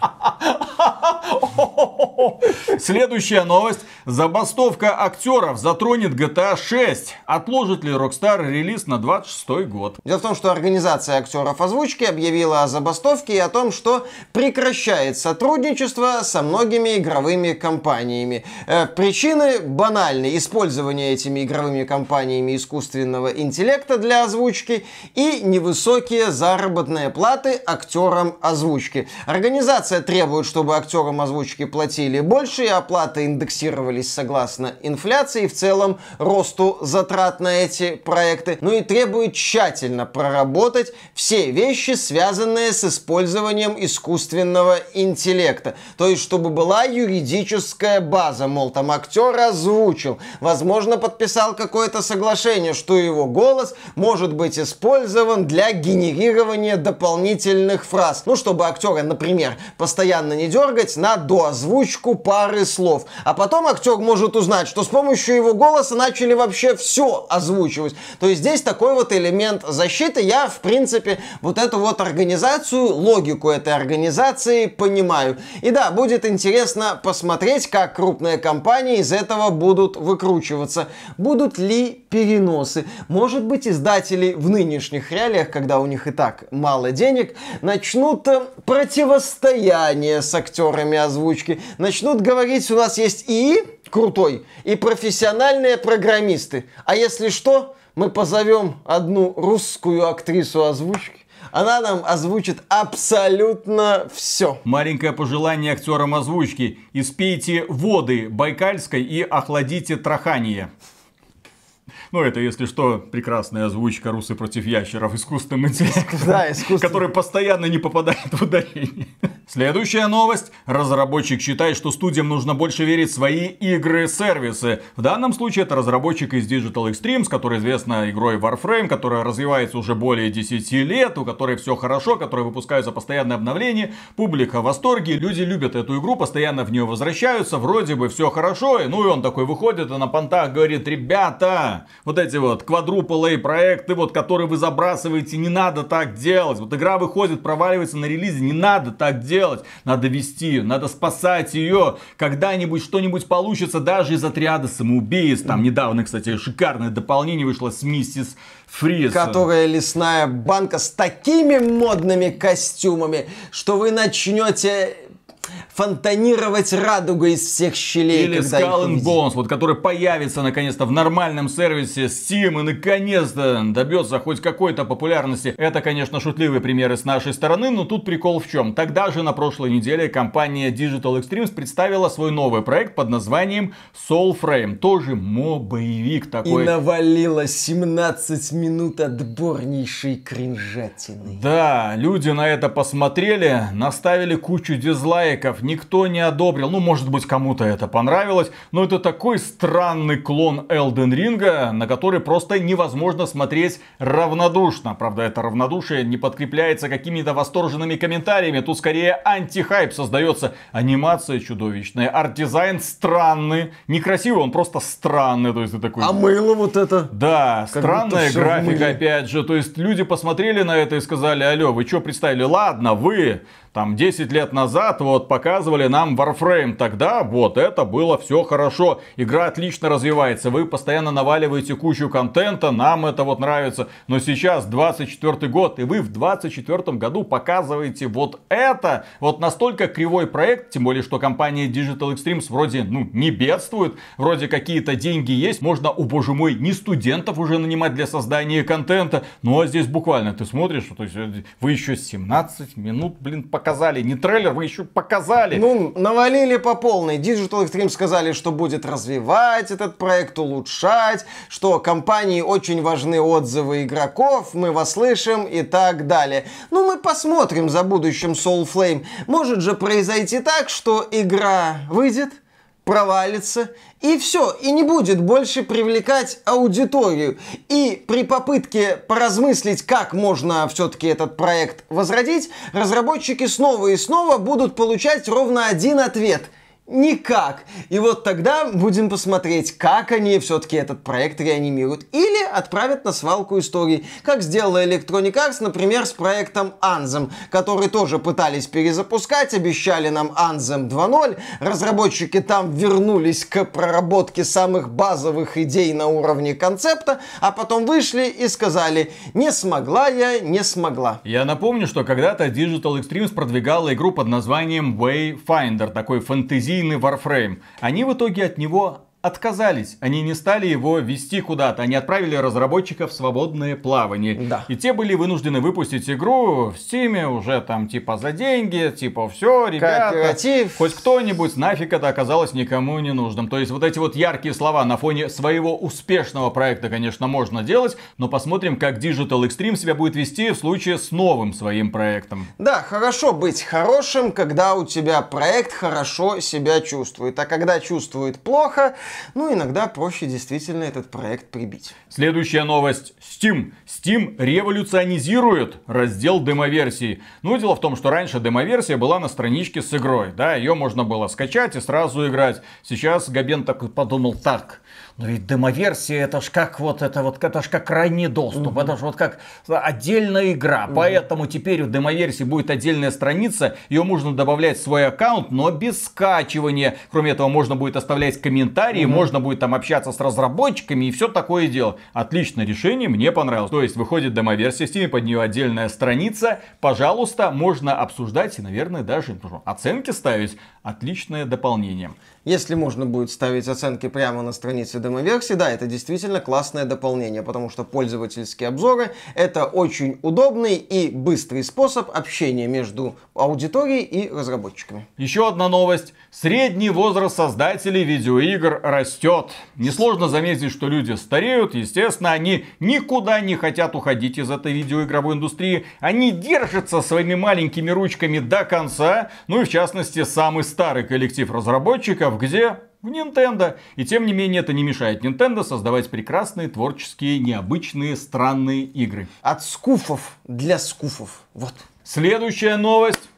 (laughs) Следующая новость. Забастовка актеров затронет GTA 6. А Отложит ли Rockstar релиз на 26 год? Дело в том, что организация актеров озвучки объявила о забастовке и о том, что прекращает сотрудничество со многими игровыми компаниями. Э, причины банальны. Использование этими игровыми компаниями искусственного интеллекта для озвучки и невысокие заработные платы актерам озвучки. Организация требует, чтобы актеры актерам озвучки платили больше, и оплаты индексировались согласно инфляции, и в целом росту затрат на эти проекты. Но ну и требует тщательно проработать все вещи, связанные с использованием искусственного интеллекта. То есть, чтобы была юридическая база, мол, там актер озвучил, возможно, подписал какое-то соглашение, что его голос может быть использован для генерирования дополнительных фраз. Ну, чтобы актеры, например, постоянно не дергали дергать на доозвучку пары слов. А потом актер может узнать, что с помощью его голоса начали вообще все озвучивать. То есть здесь такой вот элемент защиты. Я, в принципе, вот эту вот организацию, логику этой организации понимаю. И да, будет интересно посмотреть, как крупные компании из этого будут выкручиваться. Будут ли переносы? Может быть, издатели в нынешних реалиях, когда у них и так мало денег, начнут э, противостояние с актером актерами озвучки, начнут говорить, у нас есть и крутой, и профессиональные программисты. А если что, мы позовем одну русскую актрису озвучки, она нам озвучит абсолютно все. Маленькое пожелание актерам озвучки. Испейте воды Байкальской и охладите трахание. Ну, это, если что, прекрасная озвучка «Русы против ящеров» искусственным интеллектом, да, искусственный. который постоянно не попадает в ударение. Следующая новость. Разработчик считает, что студиям нужно больше верить в свои игры-сервисы. В данном случае это разработчик из Digital Extremes, который известна игрой Warframe, которая развивается уже более 10 лет, у которой все хорошо, которая выпускается постоянные обновления. Публика в восторге, люди любят эту игру, постоянно в нее возвращаются, вроде бы все хорошо. И ну и он такой выходит и на понтах говорит, ребята, вот эти вот квадрупл проекты, вот которые вы забрасываете, не надо так делать. Вот игра выходит, проваливается на релизе, не надо так делать делать? Надо вести, ее, надо спасать ее. Когда-нибудь что-нибудь получится даже из отряда самоубийц. Там недавно, кстати, шикарное дополнение вышло с миссис Фриз. Которая лесная банка с такими модными костюмами, что вы начнете фонтанировать радуга из всех щелей. Или Skull and Bones, вот, который появится наконец-то в нормальном сервисе Steam и наконец-то добьется хоть какой-то популярности. Это, конечно, шутливые примеры с нашей стороны, но тут прикол в чем. Тогда же на прошлой неделе компания Digital Extremes представила свой новый проект под названием Soul Frame. Тоже моб-боевик такой. И навалило 17 минут отборнейшей кринжатины. Да, люди на это посмотрели, наставили кучу дизлайков, никто не одобрил. Ну, может быть, кому-то это понравилось, но это такой странный клон Элден Ринга, на который просто невозможно смотреть равнодушно. Правда, это равнодушие не подкрепляется какими-то восторженными комментариями. Тут скорее антихайп создается. Анимация чудовищная, арт-дизайн странный, некрасивый, он просто странный. То есть, ты такой... А мыло вот это? Да, как странная графика, опять же. То есть, люди посмотрели на это и сказали, алло, вы что представили? Ладно, вы там 10 лет назад вот показывали нам Warframe. Тогда вот это было все хорошо. Игра отлично развивается. Вы постоянно наваливаете кучу контента. Нам это вот нравится. Но сейчас 24 год. И вы в 24 году показываете вот это. Вот настолько кривой проект. Тем более, что компания Digital Extremes вроде ну не бедствует. Вроде какие-то деньги есть. Можно, у боже мой, не студентов уже нанимать для создания контента. Ну а здесь буквально ты смотришь. То есть э, вы еще 17 минут, блин, по показали не трейлер, вы еще показали. Ну, навалили по полной. Digital Extreme сказали, что будет развивать этот проект, улучшать, что компании очень важны отзывы игроков, мы вас слышим и так далее. Ну, мы посмотрим за будущим Soul Flame. Может же произойти так, что игра выйдет, провалится, и все, и не будет больше привлекать аудиторию. И при попытке поразмыслить, как можно все-таки этот проект возродить, разработчики снова и снова будут получать ровно один ответ – Никак. И вот тогда будем посмотреть, как они все-таки этот проект реанимируют. Или отправят на свалку истории, как сделала Electronic Arts, например, с проектом Anthem, который тоже пытались перезапускать, обещали нам Anthem 2.0. Разработчики там вернулись к проработке самых базовых идей на уровне концепта, а потом вышли и сказали, не смогла я, не смогла. Я напомню, что когда-то Digital Extremes продвигала игру под названием Wayfinder, такой фэнтези длинный Warframe, они в итоге от него отказались. Они не стали его вести куда-то. Они отправили разработчиков в свободное плавание. Да. И те были вынуждены выпустить игру в Steam уже там типа за деньги, типа все, ребята. Кооператив. Хоть кто-нибудь, нафиг это оказалось никому не нужным. То есть вот эти вот яркие слова на фоне своего успешного проекта, конечно, можно делать, но посмотрим, как Digital Extreme себя будет вести в случае с новым своим проектом. Да, хорошо быть хорошим, когда у тебя проект хорошо себя чувствует. А когда чувствует плохо, ну, иногда проще действительно этот проект прибить. Следующая новость. Steam. Steam революционизирует раздел демоверсии. Ну дело в том, что раньше демоверсия была на страничке с игрой. Да, ее можно было скачать и сразу играть. Сейчас Габен так подумал так. Но ну ведь демоверсия это ж как вот это вот это ж как ранний доступ, угу. это ж вот как отдельная игра. Угу. Поэтому теперь у демоверсии будет отдельная страница, ее можно добавлять в свой аккаунт, но без скачивания. Кроме этого, можно будет оставлять комментарии, угу. можно будет там общаться с разработчиками и все такое дело. Отличное решение, мне понравилось. То есть выходит демоверсия Steam, под нее отдельная страница. Пожалуйста, можно обсуждать и, наверное, даже ну, оценки ставить. Отличное дополнение. Если можно будет ставить оценки прямо на странице демоверсии, да, это действительно классное дополнение, потому что пользовательские обзоры — это очень удобный и быстрый способ общения между аудиторией и разработчиками. Еще одна новость. Средний возраст создателей видеоигр растет. Несложно заметить, что люди стареют. Естественно, они никуда не хотят уходить из этой видеоигровой индустрии. Они держатся своими маленькими ручками до конца. Ну и в частности, самый старый коллектив разработчиков Калашников где? В Nintendo. И тем не менее это не мешает Nintendo создавать прекрасные, творческие, необычные, странные игры. От скуфов для скуфов. Вот. Следующая новость.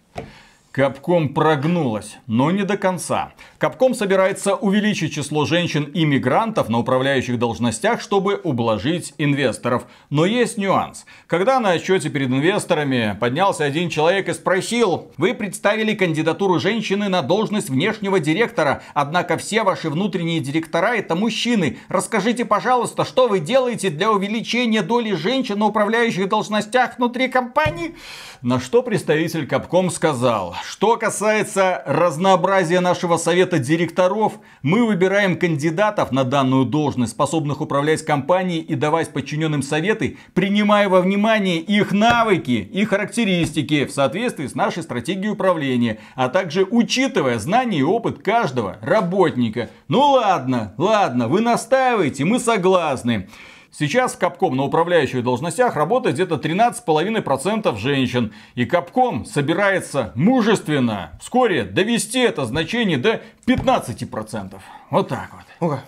Капком прогнулась, но не до конца. Капком собирается увеличить число женщин и мигрантов на управляющих должностях, чтобы ублажить инвесторов. Но есть нюанс. Когда на отчете перед инвесторами поднялся один человек и спросил, вы представили кандидатуру женщины на должность внешнего директора, однако все ваши внутренние директора это мужчины. Расскажите, пожалуйста, что вы делаете для увеличения доли женщин на управляющих должностях внутри компании? На что представитель Капком сказал, что касается разнообразия нашего совета директоров, мы выбираем кандидатов на данную должность, способных управлять компанией и давать подчиненным советы, принимая во внимание их навыки и характеристики в соответствии с нашей стратегией управления, а также учитывая знания и опыт каждого работника. Ну ладно, ладно, вы настаиваете, мы согласны. Сейчас в Капком на управляющих должностях работает где-то 13,5% женщин. И Капком собирается мужественно вскоре довести это значение до 15%. Вот так вот.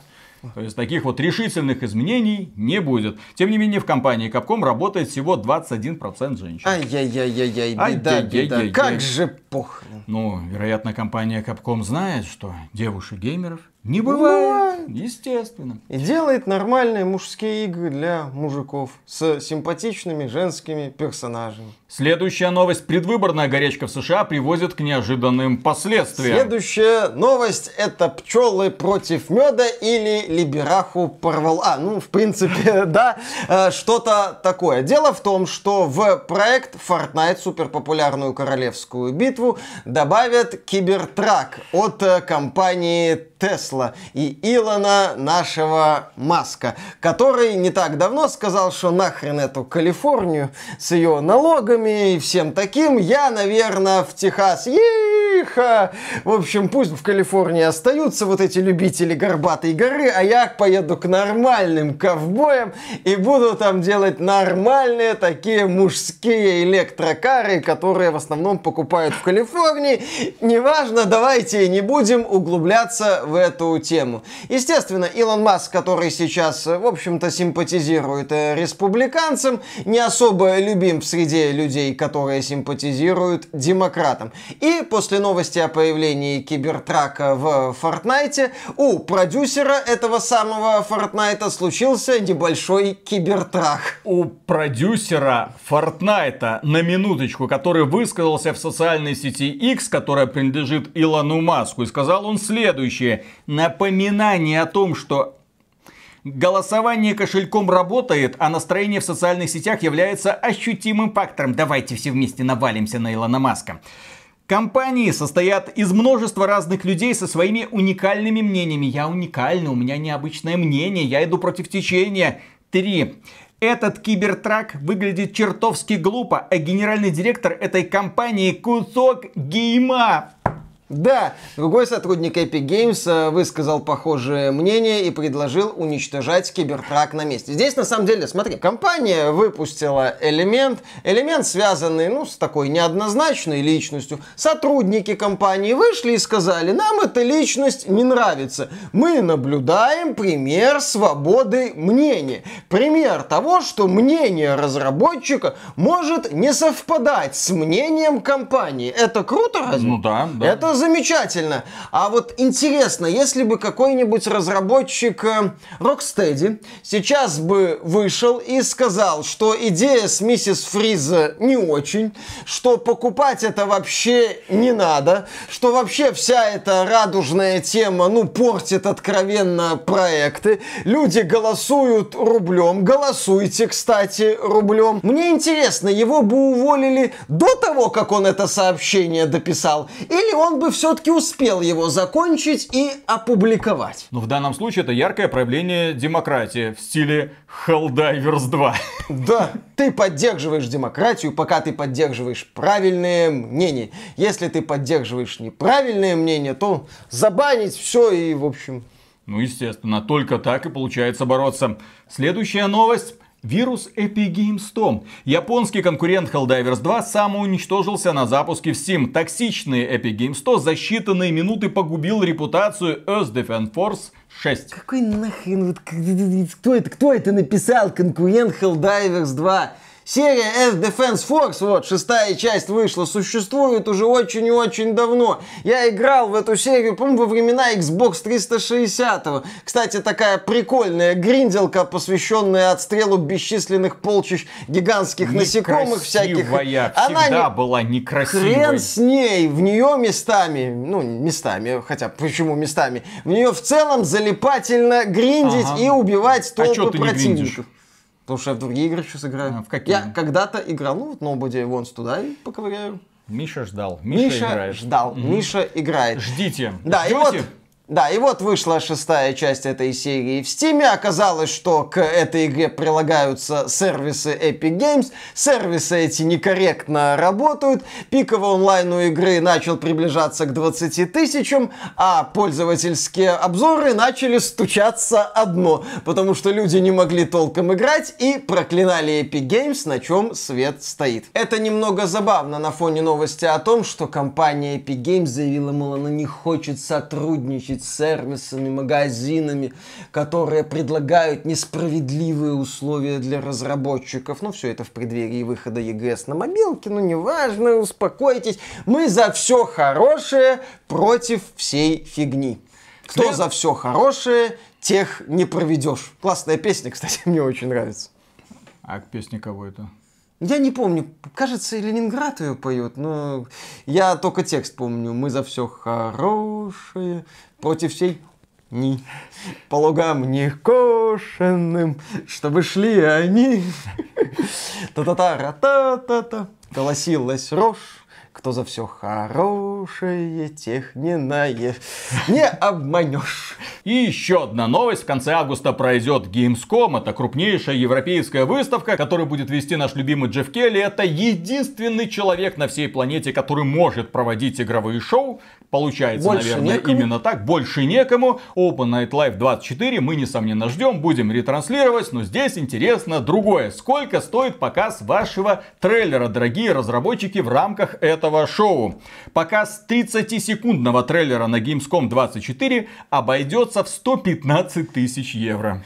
То есть таких вот решительных изменений не будет. Тем не менее, в компании Capcom работает всего 21% женщин. Ай-яй-яй-яй-яй, беда, беда, как же похрен. Ну, вероятно, компания Capcom знает, что девушек-геймеров не ну, бывает, не бывает, естественно. И делает нормальные мужские игры для мужиков с симпатичными женскими персонажами. Следующая новость. Предвыборная горячка в США приводит к неожиданным последствиям. Следующая новость это пчелы против меда или либераху порвал. А, ну, в принципе, (laughs) да, э, что-то такое. Дело в том, что в проект Fortnite суперпопулярную королевскую битву добавят кибертрак от э, компании Тесла и Илона нашего Маска, который не так давно сказал, что нахрен эту Калифорнию с ее налогами драконами и всем таким, я, наверное, в Техас. Еха! В общем, пусть в Калифорнии остаются вот эти любители горбатой горы, а я поеду к нормальным ковбоям и буду там делать нормальные такие мужские электрокары, которые в основном покупают в Калифорнии. Неважно, давайте не будем углубляться в эту тему. Естественно, Илон Маск, который сейчас, в общем-то, симпатизирует э, республиканцам, не особо любим в среде людей людей, которые симпатизируют демократам. И после новости о появлении кибертрака в Фортнайте у продюсера этого самого Фортнайта случился небольшой кибертрак. У продюсера Фортнайта, на минуточку, который высказался в социальной сети X, которая принадлежит Илону Маску, и сказал он следующее. Напоминание о том, что Голосование кошельком работает, а настроение в социальных сетях является ощутимым фактором. Давайте все вместе навалимся на Илона Маска. Компании состоят из множества разных людей со своими уникальными мнениями. Я уникальный, у меня необычное мнение, я иду против течения. Три. Этот кибертрак выглядит чертовски глупо, а генеральный директор этой компании кусок гейма. Да, другой сотрудник Epic Games э, высказал похожее мнение и предложил уничтожать кибертрак на месте. Здесь, на самом деле, смотри, компания выпустила элемент, элемент, связанный, ну, с такой неоднозначной личностью. Сотрудники компании вышли и сказали, нам эта личность не нравится. Мы наблюдаем пример свободы мнения. Пример того, что мнение разработчика может не совпадать с мнением компании. Это круто, разве? Ну да, да. Это замечательно. А вот интересно, если бы какой-нибудь разработчик э, Rocksteady сейчас бы вышел и сказал, что идея с миссис Фриза не очень, что покупать это вообще не надо, что вообще вся эта радужная тема, ну, портит откровенно проекты. Люди голосуют рублем. Голосуйте, кстати, рублем. Мне интересно, его бы уволили до того, как он это сообщение дописал, или он бы все-таки успел его закончить и опубликовать. Но ну, в данном случае это яркое проявление демократии в стиле Helldivers 2. Да, ты поддерживаешь демократию, пока ты поддерживаешь правильные мнения. Если ты поддерживаешь неправильные мнения, то забанить все и, в общем... Ну, естественно, только так и получается бороться. Следующая новость. Вирус Epic Games 100. Японский конкурент Helldivers 2 самоуничтожился на запуске в Steam. Токсичный Epic Games 100 за считанные минуты погубил репутацию Earth Defense Force 6. Какой нахрен, кто это, кто это написал? Конкурент Helldivers 2. Серия S Defense Force, вот, шестая часть вышла, существует уже очень и очень давно. Я играл в эту серию, помню во времена Xbox 360. -го. Кстати, такая прикольная гринделка, посвященная отстрелу бесчисленных полчищ гигантских насекомых всяких. Она всегда не... была некрасивой. Хрен с ней, в нее местами, ну, местами, хотя почему местами, в нее в целом залипательно гриндить ага. и убивать а толпы а противников. Потому что я в другие игры сейчас играю. А, в какие? Я когда-то играл, ну, вот Nobody Wants туда и поковыряю. Миша ждал. Миша, Миша играет. ждал. Mm-hmm. Миша играет. Ждите. Да, Ждете? и вот да, и вот вышла шестая часть этой серии в стиме Оказалось, что к этой игре прилагаются сервисы Epic Games. Сервисы эти некорректно работают. Пиковый онлайн у игры начал приближаться к 20 тысячам, а пользовательские обзоры начали стучаться одно, потому что люди не могли толком играть и проклинали Epic Games, на чем свет стоит. Это немного забавно на фоне новости о том, что компания Epic Games заявила, мол, она не хочет сотрудничать сервисами, магазинами, которые предлагают несправедливые условия для разработчиков. Ну, все это в преддверии выхода ЕГС на мобилке, ну, неважно, успокойтесь. Мы за все хорошее против всей фигни. Кто След... за все хорошее, тех не проведешь. Классная песня, кстати, (laughs) мне очень нравится. А к песне кого это? Я не помню, кажется, Ленинград ее поет, но я только текст помню. Мы за все хорошее, против всей ни. По лугам не кошенным, чтобы шли они. (laughs) Та-та-та-ра-та-та-та. Колосилась рожь, кто за все хорошее, тех не наешь, не обманешь. И еще одна новость. В конце августа пройдет Gamescom. Это крупнейшая европейская выставка, которую будет вести наш любимый Джефф Келли. Это единственный человек на всей планете, который может проводить игровые шоу. Получается, Больше наверное, некому. именно так. Больше некому. Open Night Live 24 мы, несомненно, ждем, будем ретранслировать. Но здесь интересно другое. Сколько стоит показ вашего трейлера, дорогие разработчики, в рамках этого шоу? Показ 30-секундного трейлера на Gamescom 24 обойдется в 115 тысяч евро.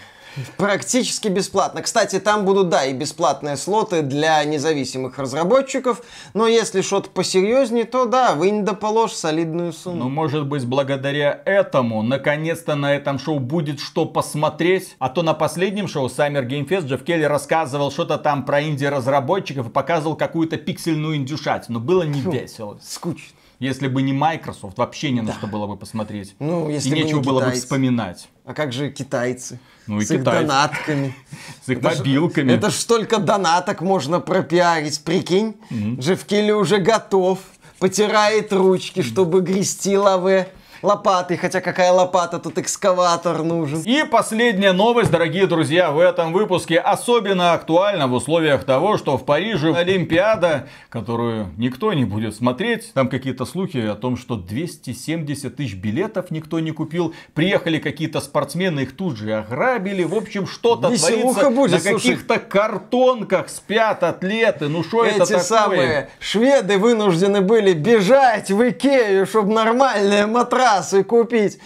Практически бесплатно. Кстати, там будут, да, и бесплатные слоты для независимых разработчиков, но если что-то посерьезнее, то да, вы не доположь солидную сумму. Ну, может быть, благодаря этому, наконец-то на этом шоу будет что посмотреть, а то на последнем шоу Summer Game Fest Джефф Келли рассказывал что-то там про инди-разработчиков и показывал какую-то пиксельную индюшать, но было не Фу, весело. Скучно. Если бы не Microsoft, вообще не на да. что было бы посмотреть. Ну, если И бы нечего не было бы вспоминать. А как же китайцы? Ну, и с китайцы. их донатками. (laughs) С их мобилками. Это ж столько донаток можно пропиарить, прикинь. Живкили уже готов, потирает ручки, чтобы грести лаве лопатой, хотя какая лопата, тут экскаватор нужен. И последняя новость, дорогие друзья, в этом выпуске особенно актуальна в условиях того, что в Париже Олимпиада, которую никто не будет смотреть, там какие-то слухи о том, что 270 тысяч билетов никто не купил, приехали какие-то спортсмены, их тут же ограбили, в общем, что-то творится будет, на каких-то картонках спят атлеты, ну что это такое? самые шведы вынуждены были бежать в Икею, чтобы нормальные матрацы и купить,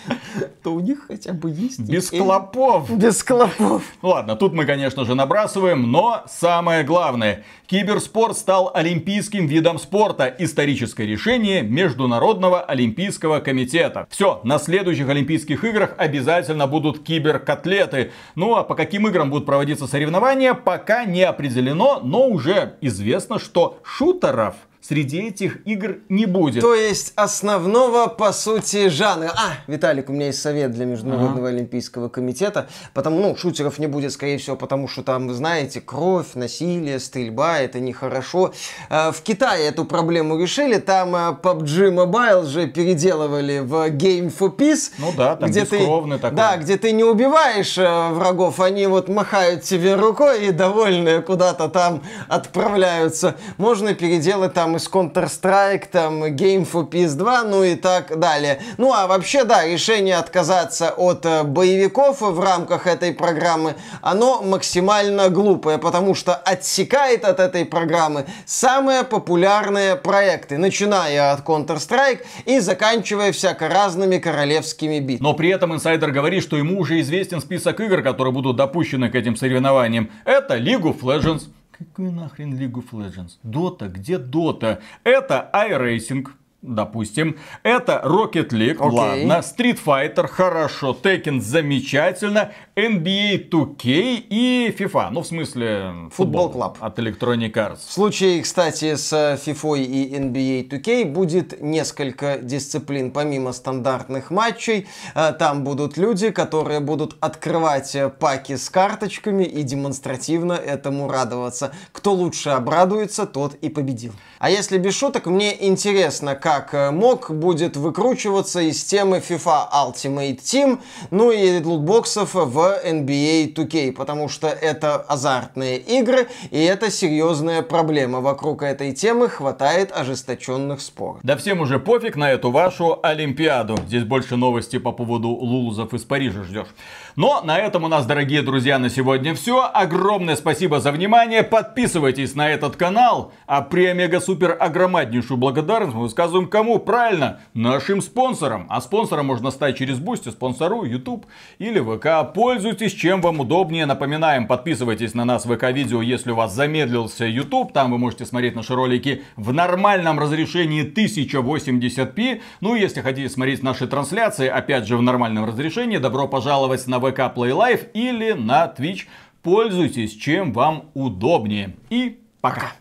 то у них хотя бы есть... Без клопов. Без клопов. Ладно, тут мы, конечно же, набрасываем, но самое главное. Киберспорт стал олимпийским видом спорта. Историческое решение Международного олимпийского комитета. Все, на следующих Олимпийских играх обязательно будут киберкотлеты. Ну а по каким играм будут проводиться соревнования, пока не определено, но уже известно, что шутеров среди этих игр не будет. То есть основного, по сути, жанра. А, Виталик, у меня есть совет для Международного ага. олимпийского комитета. Потому, ну, шутеров не будет, скорее всего, потому что там, вы знаете, кровь, насилие, стрельба, это нехорошо. А, в Китае эту проблему решили, там PUBG а, Mobile же переделывали в Game for Peace. Ну да, там где ты, такой. Да, где ты не убиваешь а, врагов, они вот махают тебе рукой и довольные куда-то там отправляются. Можно переделать там там из Counter-Strike, там Game for PS2, ну и так далее. Ну а вообще, да, решение отказаться от э, боевиков в рамках этой программы, оно максимально глупое, потому что отсекает от этой программы самые популярные проекты, начиная от Counter-Strike и заканчивая всяко разными королевскими битвами. Но при этом инсайдер говорит, что ему уже известен список игр, которые будут допущены к этим соревнованиям. Это League of Legends, Какую нахрен League of Legends? Дота, где Дота? Это iRacing, допустим. Это Rocket League, okay. ладно. Street Fighter, хорошо. Tekken, замечательно. NBA 2K а, и FIFA. Ну, в смысле, футбол клаб от Electronic Arts. В случае, кстати, с FIFA и NBA 2K а, будет несколько дисциплин, помимо стандартных матчей. Э, там будут люди, которые будут открывать э, паки с карточками и демонстративно этому радоваться. Кто лучше обрадуется, тот и победил. А если без шуток, мне интересно, как э, мог будет выкручиваться из темы FIFA Ultimate Team, ну и лутбоксов в в NBA 2K, а потому что это азартные игры, и это серьезная проблема. Вокруг этой темы хватает ожесточенных споров. Да всем уже пофиг на эту вашу Олимпиаду. Здесь больше новости по поводу лулузов из Парижа ждешь. Но на этом у нас, дорогие друзья, на сегодня все. Огромное спасибо за внимание. Подписывайтесь на этот канал. А при премега-супер огромнейшую благодарность мы высказываем кому? Правильно, нашим спонсорам. А спонсором можно стать через Бусти, спонсору, YouTube или ВК. По Пользуйтесь, чем вам удобнее. Напоминаем, подписывайтесь на нас в ВК-видео, если у вас замедлился YouTube. Там вы можете смотреть наши ролики в нормальном разрешении 1080p. Ну, и если хотите смотреть наши трансляции, опять же, в нормальном разрешении, добро пожаловать на ВК Play Live или на Twitch. Пользуйтесь, чем вам удобнее. И пока!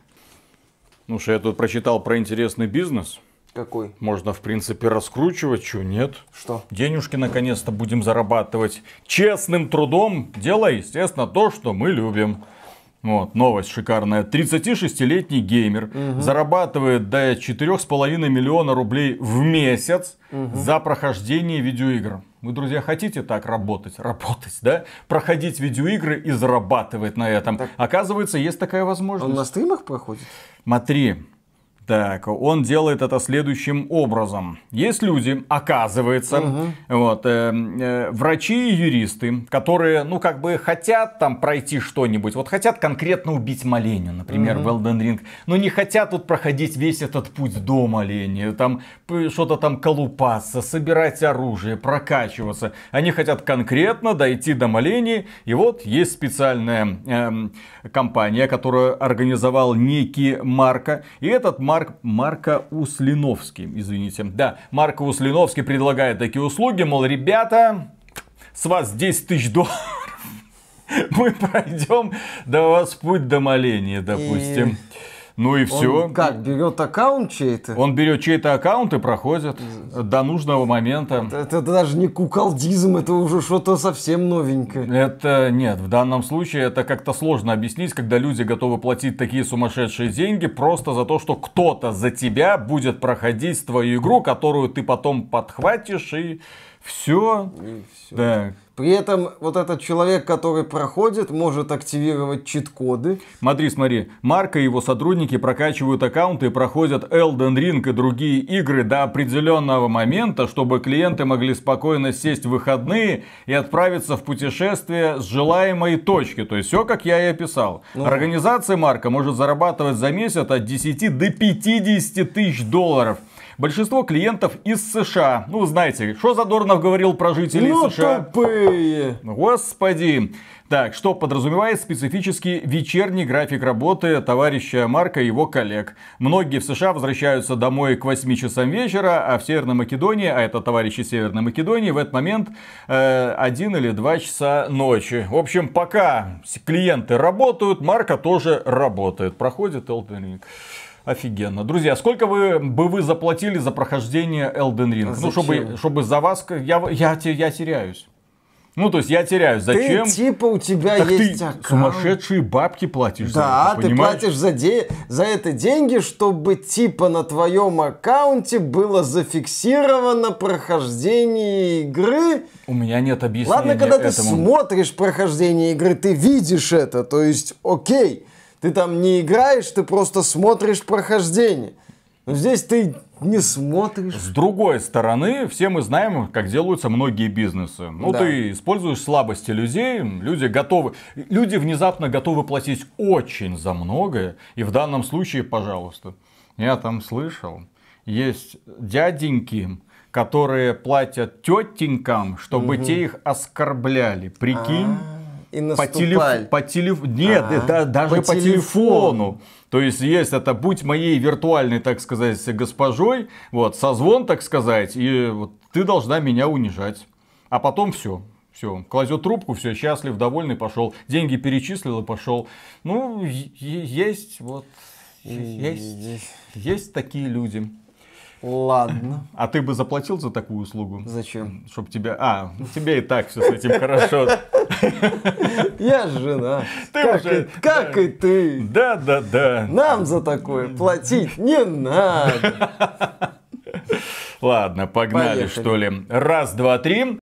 Ну что, я тут прочитал про интересный бизнес. Какой? Можно, в принципе, раскручивать, что нет. Что? Денежки, наконец-то, будем зарабатывать. Честным трудом, делая, естественно, то, что мы любим. Вот, новость шикарная. 36-летний геймер угу. зарабатывает до 4,5 миллиона рублей в месяц угу. за прохождение видеоигр. Вы, друзья, хотите так работать? Работать, да? Проходить видеоигры и зарабатывать на этом. Так. Оказывается, есть такая возможность. Он на стримах проходит? Матри. Так, он делает это следующим образом. Есть люди, оказывается, угу. вот, э, э, врачи и юристы, которые, ну, как бы хотят там пройти что-нибудь. Вот хотят конкретно убить Маленю, например, угу. в Elden Ring. Но не хотят вот проходить весь этот путь до Малени. Там что-то там колупаться, собирать оружие, прокачиваться. Они хотят конкретно дойти до Малени. И вот есть специальная э, компания, которую организовал некий Марко. И этот Марко Марк, Марко Услиновский, извините. Да, Марко Услиновский предлагает такие услуги, мол, ребята, с вас 10 тысяч долларов (laughs) мы пройдем до вас путь до моления, допустим. И... Ну и все. Он как, берет аккаунт чей-то? Он берет чей-то аккаунт и проходит до нужного момента. Это, это даже не куколдизм, это уже что-то совсем новенькое. Это нет, в данном случае это как-то сложно объяснить, когда люди готовы платить такие сумасшедшие деньги просто за то, что кто-то за тебя будет проходить твою игру, которую ты потом подхватишь и все. И все. Да. При этом вот этот человек, который проходит, может активировать чит-коды. Смотри, смотри, Марк и его сотрудники прокачивают аккаунты и проходят Elden Ring и другие игры до определенного момента, чтобы клиенты могли спокойно сесть в выходные и отправиться в путешествие с желаемой точки. То есть все, как я и описал. Ну... Организация Марка может зарабатывать за месяц от 10 до 50 тысяч долларов большинство клиентов из США. Ну, знаете, что Задорнов говорил про жителей ну, США? тупые! Господи! Так, что подразумевает специфический вечерний график работы товарища Марка и его коллег. Многие в США возвращаются домой к 8 часам вечера, а в Северной Македонии, а это товарищи Северной Македонии, в этот момент э, 1 или 2 часа ночи. В общем, пока клиенты работают, Марка тоже работает. Проходит Elden Ring. Офигенно. Друзья, сколько вы бы вы заплатили за прохождение Elden Ring? Зачем? Ну, чтобы, чтобы за вас... Я, я, я, я теряюсь. Ну, то есть я теряюсь. Зачем? Ты, типа у тебя так есть ты аккаунт. сумасшедшие бабки платишь да, за это, ты платишь за, де... за это деньги, чтобы типа на твоем аккаунте было зафиксировано прохождение игры. У меня нет объяснения Ладно, когда этому. ты смотришь прохождение игры, ты видишь это, то есть окей. Ты там не играешь, ты просто смотришь прохождение. Но здесь ты не смотришь. С другой стороны, все мы знаем, как делаются многие бизнесы. Ну, да. ты используешь слабости людей, люди готовы, люди внезапно готовы платить очень за многое. И в данном случае, пожалуйста, я там слышал, есть дяденьки, которые платят тетенькам, чтобы угу. те их оскорбляли. Прикинь? А-а-а и наступай. По телефону. Телеф... Нет, а -а -а. это даже по, по телефону. телефону. То есть есть это будь моей виртуальной, так сказать, госпожой, вот, созвон, так сказать, и вот, ты должна меня унижать. А потом все, все, кладет трубку, все, счастлив, довольный, пошел. Деньги перечислил и пошел. Ну, есть вот, есть, есть такие люди. Ладно. А ты бы заплатил за такую услугу? Зачем? Чтоб тебя... А, тебе и так все с этим хорошо. Я жена. Ты как уже... И, как да. и ты. Да, да, да. Нам за такое платить не надо. Ладно, погнали, Поехали. что ли. Раз, два, три.